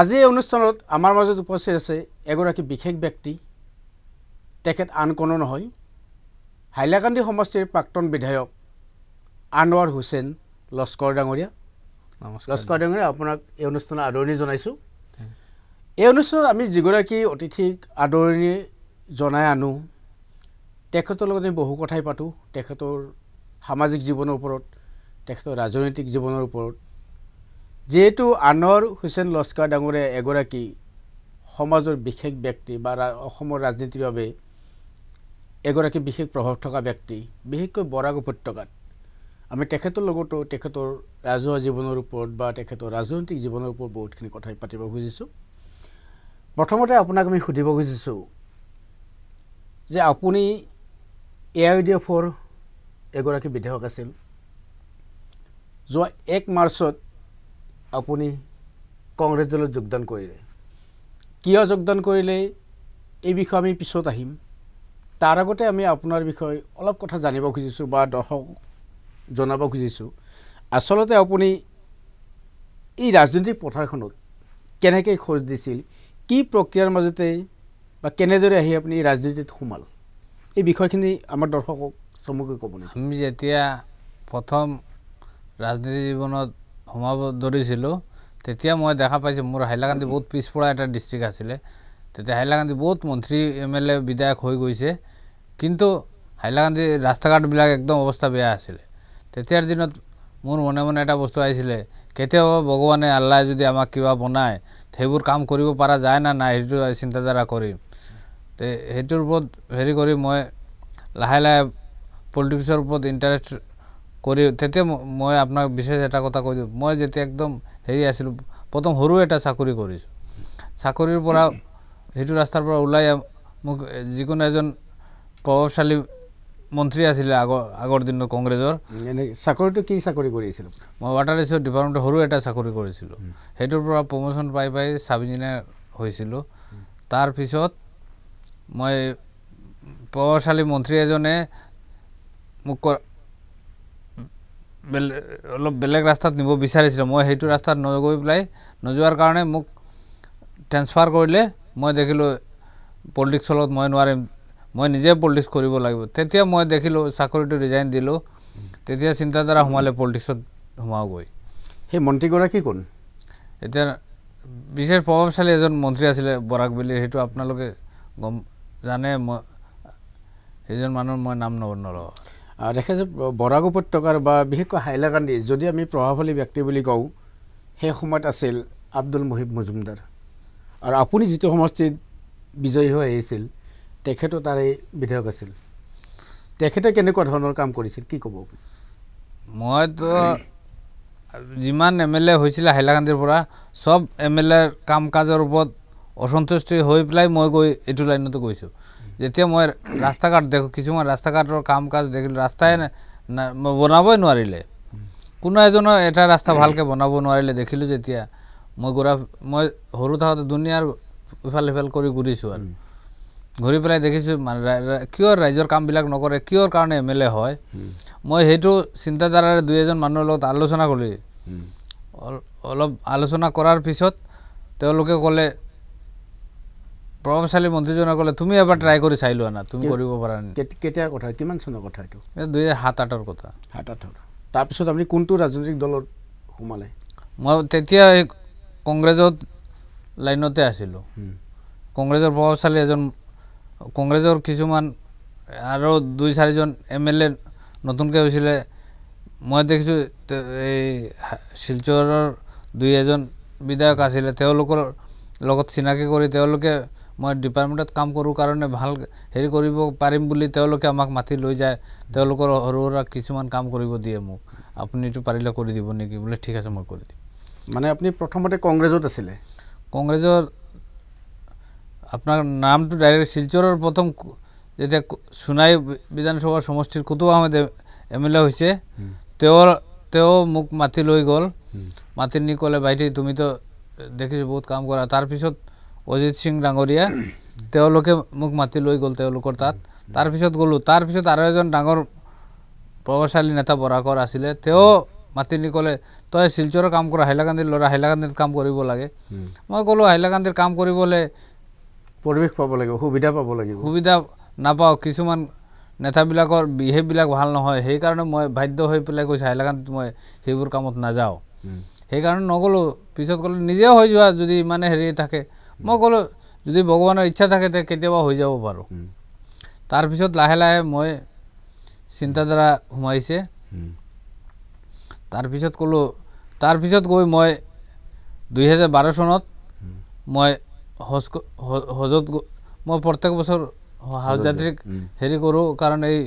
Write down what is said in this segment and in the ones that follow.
আজি এই অনুষ্ঠানত আমাৰ মাজত উপস্থিত আছে এগৰাকী বিশেষ ব্যক্তি তেখেত আন কোনো নহয় হাইলাকান্দি সমষ্টিৰ প্ৰাক্তন বিধায়ক আনোৱাৰ হুছেইন লস্কৰ ডাঙৰীয়া নমস্কাৰ লস্কৰ ডাঙৰীয়া আপোনাক এই অনুষ্ঠানত আদৰণি জনাইছোঁ এই অনুষ্ঠানত আমি যিগৰাকী অতিথিক আদৰণি জনাই আনো তেখেতৰ লগত আমি বহু কথাই পাতোঁ তেখেতৰ সামাজিক জীৱনৰ ওপৰত তেখেতৰ ৰাজনৈতিক জীৱনৰ ওপৰত যিহেতু আনৰ হুছেইন লস্কৰ ডাঙৰে এগৰাকী সমাজৰ বিশেষ ব্যক্তি বা অসমৰ ৰাজনীতিৰ বাবে এগৰাকী বিশেষ প্ৰভাৱ থকা ব্যক্তি বিশেষকৈ বৰাক উপত্যকাত আমি তেখেতৰ লগতো তেখেতৰ ৰাজহুৱা জীৱনৰ ওপৰত বা তেখেতৰ ৰাজনৈতিক জীৱনৰ ওপৰত বহুতখিনি কথা পাতিব খুজিছোঁ প্ৰথমতে আপোনাক আমি সুধিব খুজিছোঁ যে আপুনি এ আই ডি এফৰ এগৰাকী বিধায়ক আছিল যোৱা এক মাৰ্চত আপুনি কংগ্ৰেছ দলত যোগদান কৰিলে কিয় যোগদান কৰিলে এই বিষয়ে আমি পিছত আহিম তাৰ আগতে আমি আপোনাৰ বিষয়ে অলপ কথা জানিব খুজিছোঁ বা দৰ্শক জনাব খুজিছোঁ আচলতে আপুনি এই ৰাজনৈতিক পথাৰখনত কেনেকৈ খোজ দিছিল কি প্ৰক্ৰিয়াৰ মাজতে বা কেনেদৰে আহি আপুনি ৰাজনীতিত সোমাল এই বিষয়খিনি আমাৰ দৰ্শকক চমুকৈ ক'ব আমি যেতিয়া প্ৰথম ৰাজনীতি জীৱনত সোমাব ধৰিছিলোঁ তেতিয়া মই দেখা পাইছোঁ মোৰ হাইলাকান্দি বহুত পিছপৰা এটা ডিষ্ট্ৰিক্ট আছিলে তেতিয়া হাইলাকান্দি বহুত মন্ত্ৰী এম এল এ বিধায়ক হৈ গৈছে কিন্তু হাইলাকান্দি ৰাস্তা ঘাটবিলাক একদম অৱস্থা বেয়া আছিলে তেতিয়াৰ দিনত মোৰ মনে মনে এটা বস্তু আহিছিলে কেতিয়াবা ভগৱানে আল্লাহে যদি আমাক কিবা বনায় সেইবোৰ কাম কৰিব পৰা যায় নে নাই সেইটো চিন্তাধাৰা কৰিম তে সেইটোৰ ওপৰত হেৰি কৰি মই লাহে লাহে পলিটিক্সৰ ওপৰত ইণ্টাৰেষ্ট কৰি তেতিয়া মই আপোনাক বিশেষ এটা কথা কৈ দিওঁ মই যেতিয়া একদম হেৰি আছিলোঁ প্ৰথম সৰু এটা চাকৰি কৰিছোঁ চাকৰিৰ পৰা সেইটো ৰাস্তাৰ পৰা ওলাই মোক যিকোনো এজন প্ৰভাৱশালী মন্ত্ৰী আছিলে আগৰ আগৰ দিনত কংগ্ৰেছৰ চাকৰিটো কি চাকৰি কৰি কৰিছিলোঁ মই ৱাটাৰ ৰিচৰ্চ ডিপাৰ্টমেণ্টত সৰু এটা চাকৰি কৰিছিলোঁ সেইটোৰ পৰা প্ৰমোশ্যন পাই পাই চাব ইঞ্জিনিয়াৰ হৈছিলোঁ তাৰপিছত মই প্ৰভাৱশালী মন্ত্ৰী এজনে মোক বেলেগ অলপ বেলেগ ৰাস্তাত নিব বিচাৰিছিলোঁ মই সেইটো ৰাস্তাত নগৈ পেলাই নোযোৱাৰ কাৰণে মোক ট্ৰেন্সফাৰ কৰিলে মই দেখিলোঁ পলিটিক্সৰ লগত মই নোৱাৰিম মই নিজে পলিটিক্স কৰিব লাগিব তেতিয়া মই দেখিলোঁ চাকৰিটো ৰিজাইন দিলোঁ তেতিয়া চিন্তাধাৰা সোমালে পলিটিক্সত সোমাওগৈ সেই মন্ত্ৰীগৰাকী কোন এতিয়া বিশেষ প্ৰভাৱশালী এজন মন্ত্ৰী আছিলে বৰাক বুলি সেইটো আপোনালোকে গম জানে মই সেইজন মানুহৰ মই নাম নলওঁ দেখা যায় বৰাক উপত্যকাৰ বা বিশেষকৈ হাইলাকান্দি যদি আমি প্ৰভাৱশালী ব্যক্তি বুলি কওঁ সেই সময়ত আছিল আব্দুল মহিব মজুমদাৰ আৰু আপুনি যিটো সমষ্টিত বিজয়ী হৈ আহিছিল তেখেতো তাৰে বিধায়ক আছিল তেখেতে কেনেকুৱা ধৰণৰ কাম কৰিছিল কি ক'ব মইতো যিমান এম এল এ হৈছিলে হাইলাকান্দিৰ পৰা চব এম এল এৰ কাম কাজৰ ওপৰত অসন্তুষ্টি হৈ পেলাই মই গৈ এইটো লাইনতো গৈছোঁ যেতিয়া মই ৰাস্তা ঘাট দেখোঁ কিছুমান ৰাস্তা ঘাটৰ কাম কাজ দেখিলোঁ ৰাস্তাই বনাবই নোৱাৰিলে কোনো এজনৰ এটা ৰাস্তা ভালকৈ বনাব নোৱাৰিলে দেখিলোঁ যেতিয়া মই ঘূৰা মই সৰু থাকোঁতে দুনিয়াৰ ইফাল সিফাল কৰি ঘূৰিছোঁ আৰু ঘূৰি পেলাই দেখিছোঁ মানে কিয় ৰাইজৰ কামবিলাক নকৰে কিয়ৰ কাৰণে এম এল এ হয় মই সেইটো চিন্তাধাৰাৰে দুই এজন মানুহৰ লগত আলোচনা কৰিলোঁ অলপ আলোচনা কৰাৰ পিছত তেওঁলোকে ক'লে প্ৰভাৱশালী মন্ত্ৰীজনে ক'লে তুমি এবাৰ ট্ৰাই কৰি চাই লোৱা না তুমি কৰিব পাৰা কেতিয়া কথা কিমান চনৰ কথা এইটো দুই হাজাৰ সাত আঠৰ কথা সাত আঠৰ তাৰপিছত আপুনি কোনটো ৰাজনৈতিক দলত সোমালে মই তেতিয়া এই কংগ্ৰেছত লাইনতে আছিলোঁ কংগ্ৰেছৰ প্ৰভাৱশালী এজন কংগ্ৰেছৰ কিছুমান আৰু দুই চাৰিজন এম এল এ নতুনকৈ হৈছিলে মই দেখিছোঁ এই শিলচৰৰ দুই এজন বিধায়ক আছিলে তেওঁলোকৰ লগত চিনাকি কৰি তেওঁলোকে মই ডিপাৰ্টমেণ্টত কাম কৰোঁ কাৰণে ভাল হেৰি কৰিব পাৰিম বুলি তেওঁলোকে আমাক মাতি লৈ যায় তেওঁলোকৰ সৰু সুৰা কিছুমান কাম কৰিব দিয়ে মোক আপুনি এইটো পাৰিলে কৰি দিব নেকি বোলে ঠিক আছে মই কৰি দিম মানে আপুনি প্ৰথমতে কংগ্ৰেছত আছিলে কংগ্ৰেছৰ আপোনাৰ নামটো ডাইৰেক্ট শিলচৰৰ প্ৰথম যেতিয়া সোণাই বিধানসভাৰ সমষ্টিৰ কতো আহমেদ এম এল এ হৈছে তেওঁৰ তেওঁ মোক মাতি লৈ গ'ল মাতি নি ক'লে ভাইটি তুমিতো দেখিছোঁ বহুত কাম কৰা তাৰপিছত অজিত সিং ডাঙৰীয়া তেওঁলোকে মোক মাতি লৈ গ'ল তেওঁলোকৰ তাত তাৰপিছত গ'লোঁ তাৰপিছত আৰু এজন ডাঙৰ প্ৰভাৱশালী নেতা বৰাকৰ আছিলে তেওঁ মাতি নি ক'লে তই শিলচৰৰ কাম কৰ হাইলাকান্দিৰ ল'ৰা হাইলাকান্দিত কাম কৰিব লাগে মই ক'লোঁ হাইলাকান্দিৰ কাম কৰিবলৈ পৰিৱেশ পাব লাগিব সুবিধা পাব লাগিব সুবিধা নাপাওঁ কিছুমান নেতাবিলাকৰ বিহেভবিলাক ভাল নহয় সেইকাৰণে মই বাধ্য হৈ পেলাই কৈছোঁ হাইলাকান্দিত মই সেইবোৰ কামত নাযাওঁ সেইকাৰণে নগ'লোঁ পিছত ক'লোঁ নিজেও হৈ যোৱা যদি ইমানে হেৰি থাকে মই ক'লোঁ যদি ভগৱানৰ ইচ্ছা থাকে তে কেতিয়াবা হৈ যাব পাৰোঁ তাৰপিছত লাহে লাহে মই চিন্তাধাৰা সোমাইছে তাৰপিছত ক'লোঁ তাৰপিছত গৈ মই দুহেজাৰ বাৰ চনত মই হজ হজত মই প্ৰত্যেক বছৰ হজযাত্ৰীক হেৰি কৰোঁ কাৰণ এই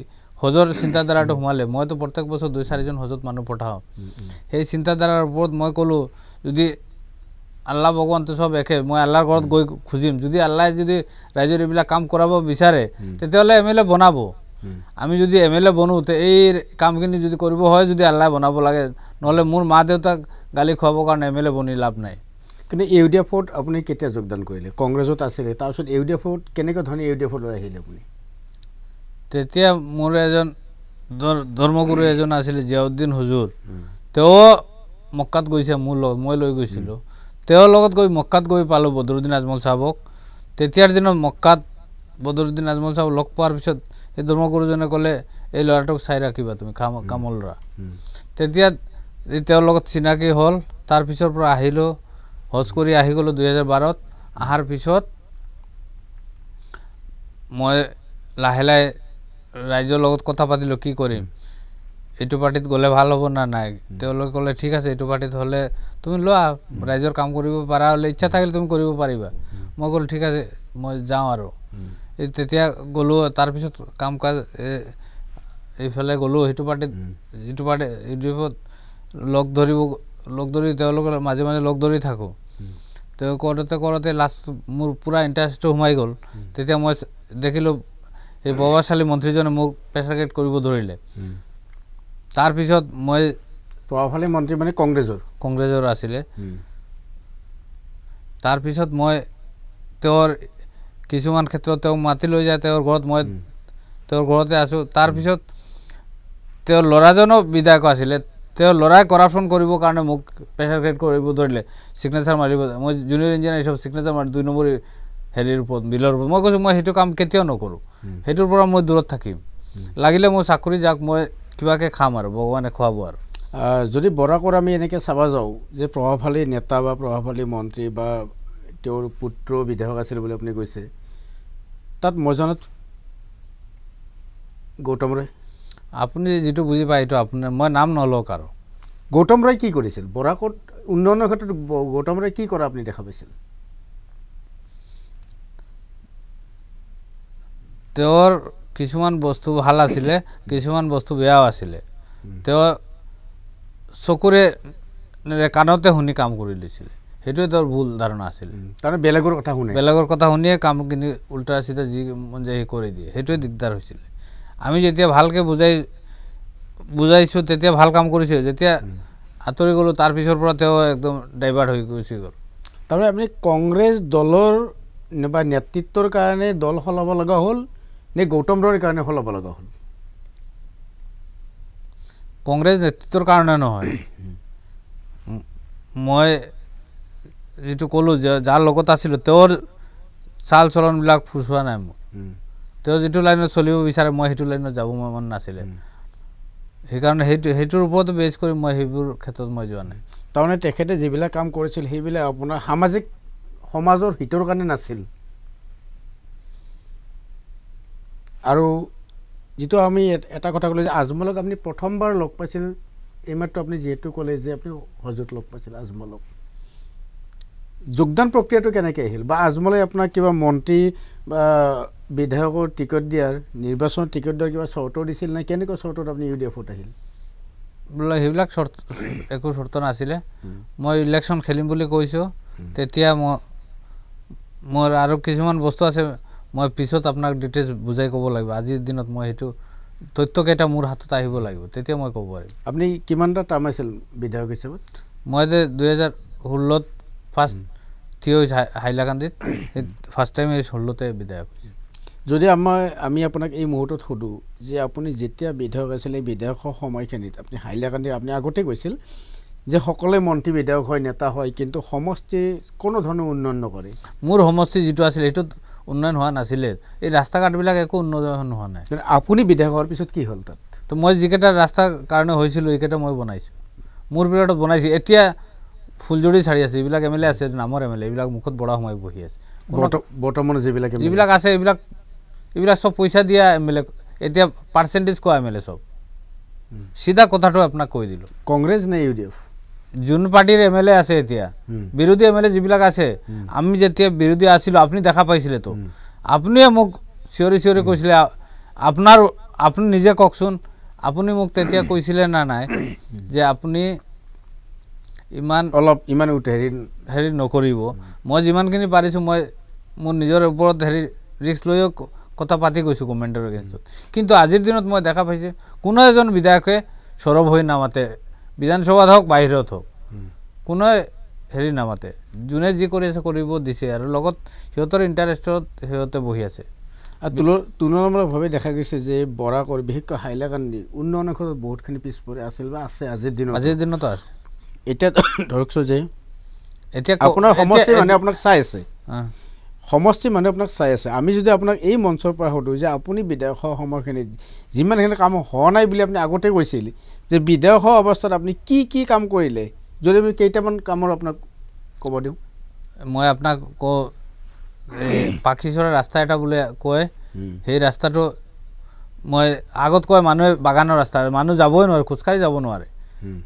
হজৰ চিন্তাধাৰাটো সোমালে মইতো প্ৰত্যেক বছৰ দুই চাৰিজন হজত মানুহ পঠাওঁ সেই চিন্তাধাৰাৰ ওপৰত মই ক'লোঁ যদি আল্লাহ ভগৱানটো চব একে মই আল্লাহৰ ঘৰত গৈ খুজিম যদি আল্লাহে যদি ৰাইজৰ এইবিলাক কাম কৰাব বিচাৰে তেতিয়াহ'লে এম এল এ বনাব আমি যদি এম এল এ বনো তে এই কামখিনি যদি কৰিব হয় যদি আল্লাহে বনাব লাগে নহ'লে মোৰ মা দেউতাক গালি খুৱাবৰ কাৰণে এম এল এ বনি লাভ নাই কিন্তু ইউ ডি এফত আপুনি কেতিয়া যোগদান কৰিলে কংগ্ৰেছত আছিলে তাৰপিছত ইউ ডি এফত কেনেকুৱা ধৰণে ইউ ডি লৈ আহিলে আপুনি তেতিয়া মোৰ এজন ধৰ্মগুৰু এজন আছিলে জিয়াউদ্দিন হুজুৰ তেওঁ মক্কাত গৈছে মোৰ লগত মই লৈ গৈছিলোঁ তেওঁৰ লগত গৈ মক্কাত গৈ পালোঁ বদৰুদ্দিন আজমল চাহাবক তেতিয়াৰ দিনত মক্কাত বদৰুদ্দিন আজমল চাহাব লগ পোৱাৰ পিছত সেই ধৰ্মগুৰুজনে ক'লে এই ল'ৰাটোক চাই ৰাখিবা তুমি কাম কামল ল'ৰা তেতিয়া তেওঁৰ লগত চিনাকি হ'ল তাৰ পিছৰ পৰা আহিলোঁ হজ কৰি আহি গ'লোঁ দুহেজাৰ বাৰত অহাৰ পিছত মই লাহে লাহে ৰাইজৰ লগত কথা পাতিলোঁ কি কৰিম এইটো পাৰ্টিত গ'লে ভাল হ'ব না নাই তেওঁলোকে ক'লে ঠিক আছে এইটো পাৰ্টিত হ'লে তুমি লোৱা ৰাইজৰ কাম কৰিব পাৰা হ'লে ইচ্ছা থাকিলে তুমি কৰিব পাৰিবা মই ক'লোঁ ঠিক আছে মই যাওঁ আৰু তেতিয়া গ'লোঁ তাৰপিছত কাম কাজ এইফালে গ'লোঁ সেইটো পাৰ্টিত যিটো পাৰ্টি ইউডিএফত লগ ধৰিব লগ ধৰি তেওঁলোকৰ মাজে মাজে লগ ধৰি থাকোঁ তেওঁ কৰোঁতে কৰোঁতে লাষ্ট মোৰ পূৰা ইণ্টাৰেষ্টটো সোমাই গ'ল তেতিয়া মই দেখিলোঁ এই বাবাশালী মন্ত্ৰীজনে মোক প্ৰেচাৰগেট কৰিব ধৰিলে তাৰপিছত মই প্ৰভাৱশালী মন্ত্ৰী মানে কংগ্ৰেছৰ কংগ্ৰেছৰ আছিলে তাৰপিছত মই তেওঁৰ কিছুমান ক্ষেত্ৰত তেওঁ মাতি লৈ যায় তেওঁৰ ঘৰত মই তেওঁৰ ঘৰতে আছোঁ তাৰপিছত তেওঁৰ ল'ৰাজনো বিধায়কো আছিলে তেওঁৰ ল'ৰাই কৰাপশ্যন কৰিবৰ কাৰণে মোক প্ৰেছাৰ ক্ৰিয়েট কৰিব ধৰিলে ছিগনেচাৰ মাৰিব মই জুনিয়ৰ ইঞ্জিনিয়াৰ হিচাপে চিগনেচাৰ মাৰি দুই নম্বৰী হেৰিৰ ওপৰত বিলৰ ওপৰত মই কৈছোঁ মই সেইটো কাম কেতিয়াও নকৰোঁ সেইটোৰ পৰা মই দূৰত থাকিম লাগিলে মোৰ চাকৰি যাওক মই কিবাকে খাম আৰু ভগৱানে খুৱাব আৰু যদি বৰাকৰ আমি এনেকৈ চাব যাওঁ যে প্ৰভাৱশালী নেতা বা প্ৰভাৱশালী মন্ত্ৰী বা তেওঁৰ পুত্ৰ বিধায়ক আছিল বুলি আপুনি কৈছে তাত মই জনাত গৌতম ৰায় আপুনি যিটো বুজি পায় এইটো আপুনি মই নাম নলওক আৰু গৌতম ৰায় কি কৰিছিল বৰাকত উন্নয়নৰ ক্ষেত্ৰত গৌতম ৰায় কি কৰা আপুনি দেখা পাইছিল তেওঁৰ কিছুমান বস্তু ভাল আছিলে কিছুমান বস্তু বেয়াও আছিলে তেওঁ চকুৰে কাণতে শুনি কাম কৰি লৈছিলে সেইটোৱে তেওঁৰ ভুল ধাৰণা আছিল তাৰমানে বেলেগৰ কথা শুনে বেলেগৰ কথা শুনিয়ে কামখিনি উল্টা চিটা যি মন যায় সেই কৰি দিয়ে সেইটোৱে দিগদাৰ হৈছিলে আমি যেতিয়া ভালকৈ বুজাই বুজাইছোঁ তেতিয়া ভাল কাম কৰিছে যেতিয়া আঁতৰি গ'লোঁ তাৰপিছৰ পৰা তেওঁ একদম ডাইভাৰ্ট হৈ গুচি গ'ল তাৰমানে আপুনি কংগ্ৰেছ দলৰ বা নেতৃত্বৰ কাৰণে দল সলাব লগা হ'ল নে গৌতম দৰ কাৰণে সলাব লগা হ'ল কংগ্ৰেছ নেতৃত্বৰ কাৰণে নহয় মই যিটো ক'লোঁ যে যাৰ লগত আছিলোঁ তেওঁৰ চাল চলনবিলাক ফুচোৱা নাই মোক তেওঁ যিটো লাইনত চলিব বিচাৰে মই সেইটো লাইনত যাব মই মন নাছিলে সেইকাৰণে সেইটো সেইটোৰ ওপৰত বেছ কৰি মই সেইবোৰ ক্ষেত্ৰত মই যোৱা নাই তাৰমানে তেখেতে যিবিলাক কাম কৰিছিল সেইবিলাক আপোনাৰ সামাজিক সমাজৰ হিতৰ কাৰণে নাছিল আৰু যিটো আমি এটা কথা ক'লোঁ যে আজমলক আপুনি প্ৰথমবাৰ লগ পাইছিল এইমাত্ৰ আপুনি যিহেতু ক'লে যে আপুনি হজত লগ পাইছিল আজমলক যোগদান প্ৰক্ৰিয়াটো কেনেকৈ আহিল বা আজমলে আপোনাক কিবা মন্ত্ৰী বা বিধায়কৰ টিকট দিয়াৰ নিৰ্বাচনৰ টিকট দিয়াৰ কিবা চৰ্ত দিছিল নে কেনেকুৱা চৰ্তত আপুনি ইউ ডি এফত আহিল বোলে সেইবিলাক চৰ্ত একো চৰ্ত নাছিলে মই ইলেকশ্যন খেলিম বুলি কৈছোঁ তেতিয়া মই মোৰ আৰু কিছুমান বস্তু আছে মই পিছত আপোনাক ডিটেইলছ বুজাই ক'ব লাগিব আজিৰ দিনত মই সেইটো তথ্যকেইটা মোৰ হাতত আহিব লাগিব তেতিয়া মই ক'ব পাৰিম আপুনি কিমানটা টাৰ্ম আছিল বিধায়ক হিচাপত মই যে দুহেজাৰ ষোল্লত ফাৰ্ষ্ট থিয় হৈছে হাইলাকান্দিত ফাৰ্ষ্ট টাইম এই ষোল্লতে বিধায়ক হৈছে যদি আমাৰ আমি আপোনাক এই মুহূৰ্তত সোধোঁ যে আপুনি যেতিয়া বিধায়ক আছিল এই বিধায়কৰ সময়খিনিত আপুনি হাইলাকান্দি আপুনি আগতে গৈছিল যে সকলোৱে মন্ত্ৰী বিধায়ক হয় নেতা হয় কিন্তু সমষ্টি কোনো ধৰণৰ উন্নয়ন নকৰে মোৰ সমষ্টি যিটো আছিল সেইটোত উন্নয়ন হোৱা নাছিলে এই ৰাস্তা ঘাটবিলাক একো উন্নয়ন হোৱা নাই আপুনি বিধায়ক হোৱাৰ পিছত কি হ'ল তাত তো মই যিকেইটা ৰাস্তাৰ কাৰণে হৈছিলোঁ এইকেইটা মই বনাইছোঁ মোৰ পিৰিয়ডত বনাইছোঁ এতিয়া ফুলজুৰি চাৰি আছে এইবিলাক এম এল এ আছে নামৰ এম এল এ এইবিলাক মুখত বৰা সময় বহি আছে বৰ্তমান যিবিলাক যিবিলাক আছে এইবিলাক এইবিলাক চব পইচা দিয়া এম এল এ এতিয়া পাৰ্চেণ্টেজ কোৱা এম এল এ চব চিধা কথাটো আপোনাক কৈ দিলোঁ কংগ্ৰেছ নে ইউ ডি এফ যোন পাৰ্টিৰ এম এল এ আছে এতিয়া বিৰোধী এম এল এ যিবিলাক আছে আমি যেতিয়া বিৰোধী আছিলোঁ আপুনি দেখা পাইছিলেতো আপুনিয়ে মোক চিঞৰি চিঞৰি কৈছিলে আপোনাৰ আপুনি নিজে কওকচোন আপুনি মোক তেতিয়া কৈছিলে নে নাই যে আপুনি ইমান অলপ ইমান হেৰি হেৰি নকৰিব মই যিমানখিনি পাৰিছোঁ মই মোৰ নিজৰ ওপৰত হেৰি ৰিক্স লৈও কথা পাতি গৈছোঁ গভমেণ্টৰ এগেইনষ্টত কিন্তু আজিৰ দিনত মই দেখা পাইছোঁ কোনো এজন বিধায়কে সৌৰভ হৈ নামাতে বিধানসভাত হওক বাহিৰত হওক কোনো হেৰি নামাতে যোনে যি কৰি আছে কৰিব দিছে আৰু লগত সিহঁতৰ ইণ্টাৰেষ্টত সিহঁতে বহি আছে তুলনামূলকভাৱে দেখা গৈছে যে বৰা কৰি বিশেষকৈ হাইলাকান্দি উন্নয়ন ক্ষেত্ৰত বহুতখিনি পিছ পৰি আছিল বা আছে আজিৰ দিনত আজিৰ দিনতো আছে এতিয়া ধৰকচোন যে এতিয়া আপোনাৰ সমষ্টিৰ মানুহে আপোনাক চাই আছে সমষ্টিৰ মানুহে আপোনাক চাই আছে আমি যদি আপোনাক এই মঞ্চৰ পৰা সোধোঁ যে আপুনি বিধায়ক সময়খিনিত যিমানখিনি কাম হোৱা নাই বুলি আপুনি আগতে কৈছিল যে বিধেয়ক অৱস্থাত আপুনি কি কি কাম কৰিলে যদি আমি কেইটামান কামৰ আপোনাক ক'ব দিওঁ মই আপোনাক কওঁ পাখিচৰা ৰাস্তা এটা বোলে কয় সেই ৰাস্তাটো মই আগত কয় মানুহে বাগানৰ ৰাস্তা মানুহ যাবই নোৱাৰে খোজকাঢ়ি যাব নোৱাৰে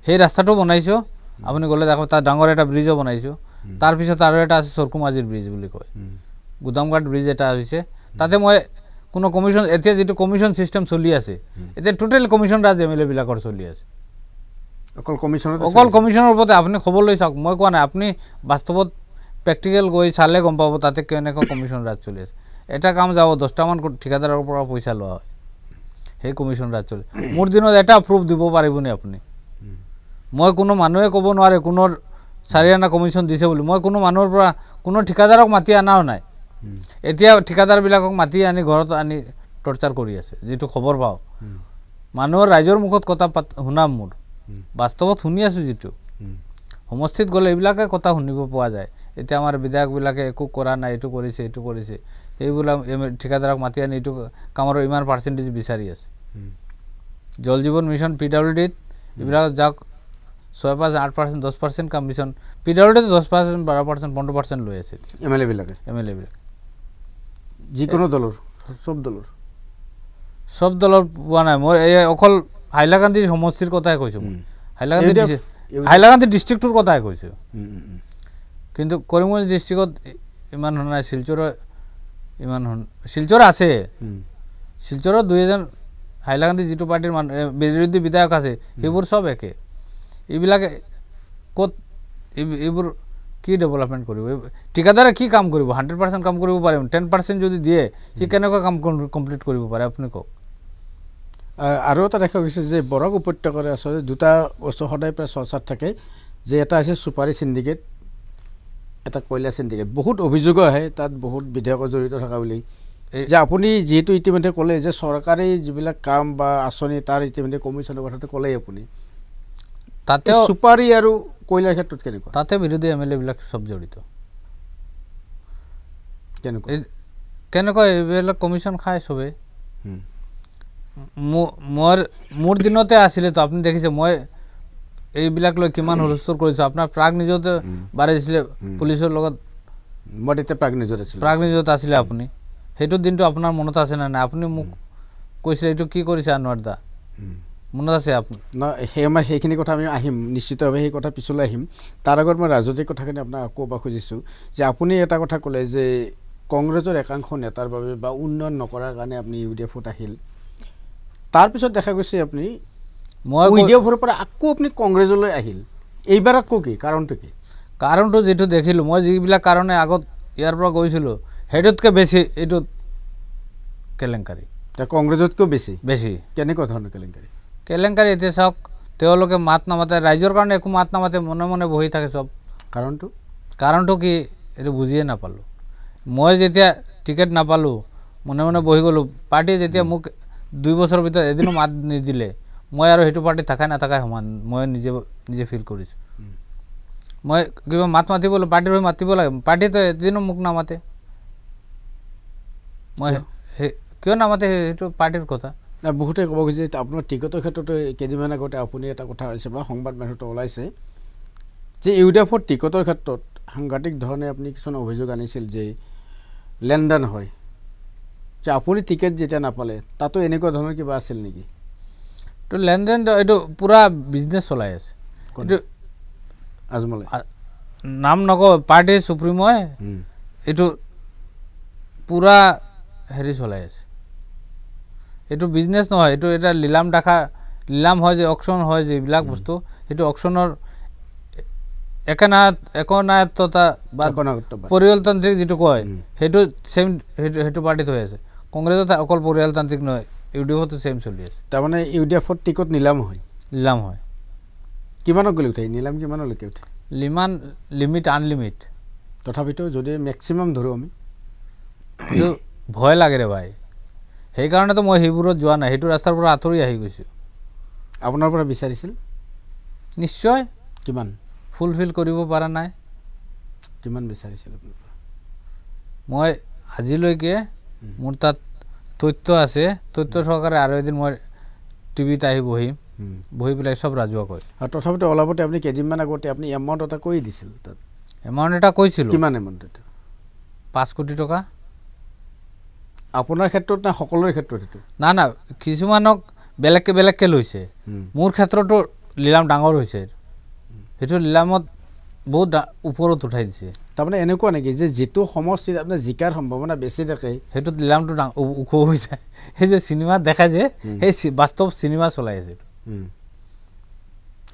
সেই ৰাস্তাটো বনাইছোঁ আপুনি গ'লে দেখো তাত ডাঙৰ এটা ব্ৰিজো বনাইছোঁ তাৰপিছত আৰু এটা আছে চৰকুমাজিৰ ব্ৰিজ বুলি কয় গুদামঘাট ব্ৰিজ এটা হৈছে তাতে মই কোনো কমিশ্যন এতিয়া যিটো কমিশ্যন চিষ্টেম চলি আছে এতিয়া টোটেল কমিশ্যন ৰাজ এম এল এবিলাকৰ চলি আছে অকল কমিশ্যন অকল কমিশ্যনৰ ওপৰতে আপুনি খবৰ লৈ চাওক মই কোৱা নাই আপুনি বাস্তৱত প্ৰেক্টিকেল গৈ চালে গম পাব তাতে কেনেকুৱা কমিশ্যন ৰাজ চলি আছে এটা কাম যাব দহটামান ঠিকাদাৰৰ পৰা পইচা লোৱা হয় সেই কমিশ্যন ৰাজ চলি মোৰ দিনত এটা প্ৰুফ দিব পাৰিব পাৰিবনে আপুনি মই কোনো মানুহে ক'ব নোৱাৰে কোনো চাৰি অনা কমিশ্যন দিছে বুলি মই কোনো মানুহৰ পৰা কোনো ঠিকাদাৰক মাতি অনাও নাই এতিয়া ঠিকাদাৰবিলাকক মাতি আনি ঘৰত আনি টৰ্চাৰ কৰি আছে যিটো খবৰ পাওঁ মানুহৰ ৰাইজৰ মুখত কথা পাত শুনাম মোৰ বাস্তৱত শুনি আছোঁ যিটো সমষ্টিত গ'লে এইবিলাকে কথা শুনিব পোৱা যায় এতিয়া আমাৰ বিধায়কবিলাকে একো কৰা নাই এইটো কৰিছে এইটো কৰিছে সেইবিলাক ঠিকাদাৰক মাতি আনি এইটো কামৰ ইমান পাৰ্চেণ্টেজ বিচাৰি আছে জল জীৱন মিছন পি ডাব্লিউ ডিত এইবিলাক যাওক ছয় পাঁচ আঠ পাৰ্চেণ্ট দহ পাৰ্চেণ্ট কাম মিছন পি ডাব্লিউ ডিত দহ পাৰ্চেণ্ট বাৰ পাৰ্চেণ্ট পোন্ধৰ পাৰ্চেণ্ট লৈ আছে এম এল এবিলাকে এম এল এবিলাকে যিকোনো দলৰ চব দলৰ চব দলৰ পোৱা নাই মই এই অকল হাইলাকান্দি সমষ্টিৰ কথাই কৈছোঁ হাইলাকান্দি হাইলাকান্দি ডিষ্ট্ৰিক্টটোৰ কথাই কৈছোঁ কিন্তু কৰিমগঞ্জ ডিষ্ট্ৰিক্টত ইমান শুনা নাই শিলচৰৰ ইমান শিলচৰ আছে শিলচৰত দুই এজন হাইলাকান্দি যিটো পাৰ্টীৰ মানুহ বিৰোধী বিধায়ক আছে সেইবোৰ চব একে এইবিলাকে ক'ত এইবোৰ কি ডেভেলপমেণ্ট কৰিব ঠিকাদাৰে কি কাম কৰিব হাণ্ড্ৰেড পাৰ্চেণ্ট কাম কৰিব পাৰে টেন পাৰ্চেণ্ট যদি দিয়ে সি কেনেকুৱা কাম কমপ্লিট কৰিব পাৰে আপুনি কওক আৰু এটা দেখা গৈছে যে বৰক উপত্যকাৰে আচলতে দুটা বস্তু সদায় প্ৰায় চৰ্চাত থাকে যে এটা হৈছে চুপাৰী চিণ্ডিকেট এটা কয়লা চিণ্ডিকেট বহুত অভিযোগো আহে তাত বহুত বিধেয়কৰ জড়িত থকা বুলি যে আপুনি যিহেতু ইতিমধ্যে ক'লে যে চৰকাৰী যিবিলাক কাম বা আঁচনি তাৰ ইতিমধ্যে কমিশ্যনৰ কথাটো ক'লেই আপুনি তাতে সুপাৰী আৰু কয়লাৰ ক্ষেত্ৰত কেনেকুৱা তাতে বিৰোধী এম এল এবিলাক চব জড়িত কেনেকুৱা এইবিলাক কমিশ্যন খাই চবেই মোৰ মোৰ দিনতে আছিলেতো আপুনি দেখিছে মই এইবিলাক লৈ কিমান হুলস্থুল কৰিছোঁ আপোনাৰ প্ৰাগ নিউজতে বাঢ়িছিলে পুলিচৰ লগত মই তেতিয়া প্ৰাগ নিজত আছিলোঁ প্ৰাগ নিউজত আছিলে আপুনি সেইটো দিনটো আপোনাৰ মনত আছে নে নাই আপুনি মোক কৈছিলে এইটো কি কৰিছে আনোৱাৰ দা মনত আছে আপুনি সেই আমাৰ সেইখিনি কথা আমি আহিম নিশ্চিতভাৱে সেই কথা পিছলৈ আহিম তাৰ আগত মই ৰাজনৈতিক কথাখিনি আপোনাক আকৌ ক'ব খুজিছোঁ যে আপুনি এটা কথা ক'লে যে কংগ্ৰেছৰ একাংশ নেতাৰ বাবে বা উন্নয়ন নকৰাৰ কাৰণে আপুনি ইউ ডি এফত আহিল তাৰপিছত দেখা গৈছে আপুনি মই ইউ ডি এফৰ পৰা আকৌ আপুনি কংগ্ৰেছলৈ আহিল এইবাৰ আকৌ কি কাৰণটো কি কাৰণটো যিটো দেখিলোঁ মই যিবিলাক কাৰণে আগত ইয়াৰ পৰা গৈছিলোঁ সেইটোতকৈ বেছি এইটোত কেলেংকাৰী কংগ্ৰেছতকৈ বেছি বেছি কেনেকুৱা ধৰণৰ কেলেংকাৰী কেলেংকাৰী এতিয়া চাওক তেওঁলোকে মাত নামাতে ৰাইজৰ কাৰণে একো মাত নামাতে মনে মনে বহি থাকে চব কাৰণটো কাৰণটো কি এইটো বুজিয়ে নাপালোঁ মই যেতিয়া টিকেট নাপালোঁ মনে মনে বহি গ'লোঁ পাৰ্টীয়ে যেতিয়া মোক দুই বছৰৰ ভিতৰত এদিনো মাত নিদিলে মই আৰু সেইটো পাৰ্টী থাকাই নাথাকাই সমান মই নিজে নিজে ফিল কৰিছোঁ মই কিবা মাত মাতিবলৈ পাৰ্টীৰ হৈ মাতিব লাগে পাৰ্টীয়ে এদিনো মোক নামাতে মই সেই কিয় নামাতে সেইটো পাৰ্টীৰ কথা নাই বহুতে ক'ব খুজিছে আপোনাৰ টিকটৰ ক্ষেত্ৰতো কেইদিনমান আগতে আপুনি এটা কথা আহিছে বা সংবাদ মাধ্যমটো ওলাইছে যে ইউ ডি এফৰ টিকটৰ ক্ষেত্ৰত সাংঘাতিক ধৰণে আপুনি কিছুমান অভিযোগ আনিছিল যে লেনদেন হয় যে আপুনি টিকেট যেতিয়া নাপালে তাতো এনেকুৱা ধৰণৰ কিবা আছিল নেকি তো লেনদেন এইটো পূৰা বিজনেছ চলাই আছে আজমলে নাম নকওঁ পাৰ্টি চুপ্ৰিমই এইটো পূৰা হেৰি চলাই আছে এইটো বিজনেছ নহয় এইটো এটা লীলাম দেখা লীলাম হয় যে অকশ্যন হয় যে এইবিলাক বস্তু সেইটো অকশ্যনৰ একনায়ত একনায়ত্ততা বা পৰিয়ালতান্ত্ৰিক যিটো কয় সেইটো চেম সেইটো সেইটো পাৰ্টিত হৈ আছে কংগ্ৰেছত অকল পৰিয়ালতান্ত্ৰিক নহয় ইউ ডি এফতো চেম চলি আছে তাৰমানে ইউ ডি এফত টিকট নিলাম হয় নিলাম হয় কিমানকলৈ উঠে নিলাম কিমানলৈকে উঠে লিমান লিমিট আনলিমিট তথাপিতো যদি মেক্সিমাম ধৰোঁ আমি ভয় লাগে ৰে ভাই সেইকাৰণেতো মই সেইবোৰত যোৱা নাই সেইটো ৰাস্তাৰ পৰা আঁতৰি আহি গৈছোঁ আপোনাৰ পৰা বিচাৰিছিল নিশ্চয় কিমান ফুলফিল কৰিব পৰা নাই কিমান বিচাৰিছিল আপোনাৰ পৰা মই আজিলৈকে মোৰ তাত তথ্য আছে তথ্য চৰকাৰে আৰু এদিন মই টিভিত আহি বহিম বহি পেলাই চব ৰাজহুৱা কয় আৰু তথাপিতো অলপতে আপুনি কেইদিনমান আগতে আপুনি এমাউণ্ট এটা কৰি দিছিল তাত এমাউণ্ট এটা কৈছিলোঁ কিমান এমাউণ্ট এটা পাঁচ কোটি টকা আপোনাৰ ক্ষেত্ৰত নে সকলোৰে ক্ষেত্ৰত সেইটো না না কিছুমানক বেলেগকৈ বেলেগকৈ লৈছে মোৰ ক্ষেত্ৰতো লীলাম ডাঙৰ হৈছে সেইটো লীলামত বহুত ওপৰত উঠাই দিছে তাৰমানে এনেকুৱা নেকি যে যিটো সমষ্টিত আপোনাৰ জিকাৰ সম্ভাৱনা বেছি থাকে সেইটোত লীলামটো ওখ হৈ যায় সেই যে চিনেমাত দেখাই যে সেই বাস্তৱ চিনেমা চলাই আছে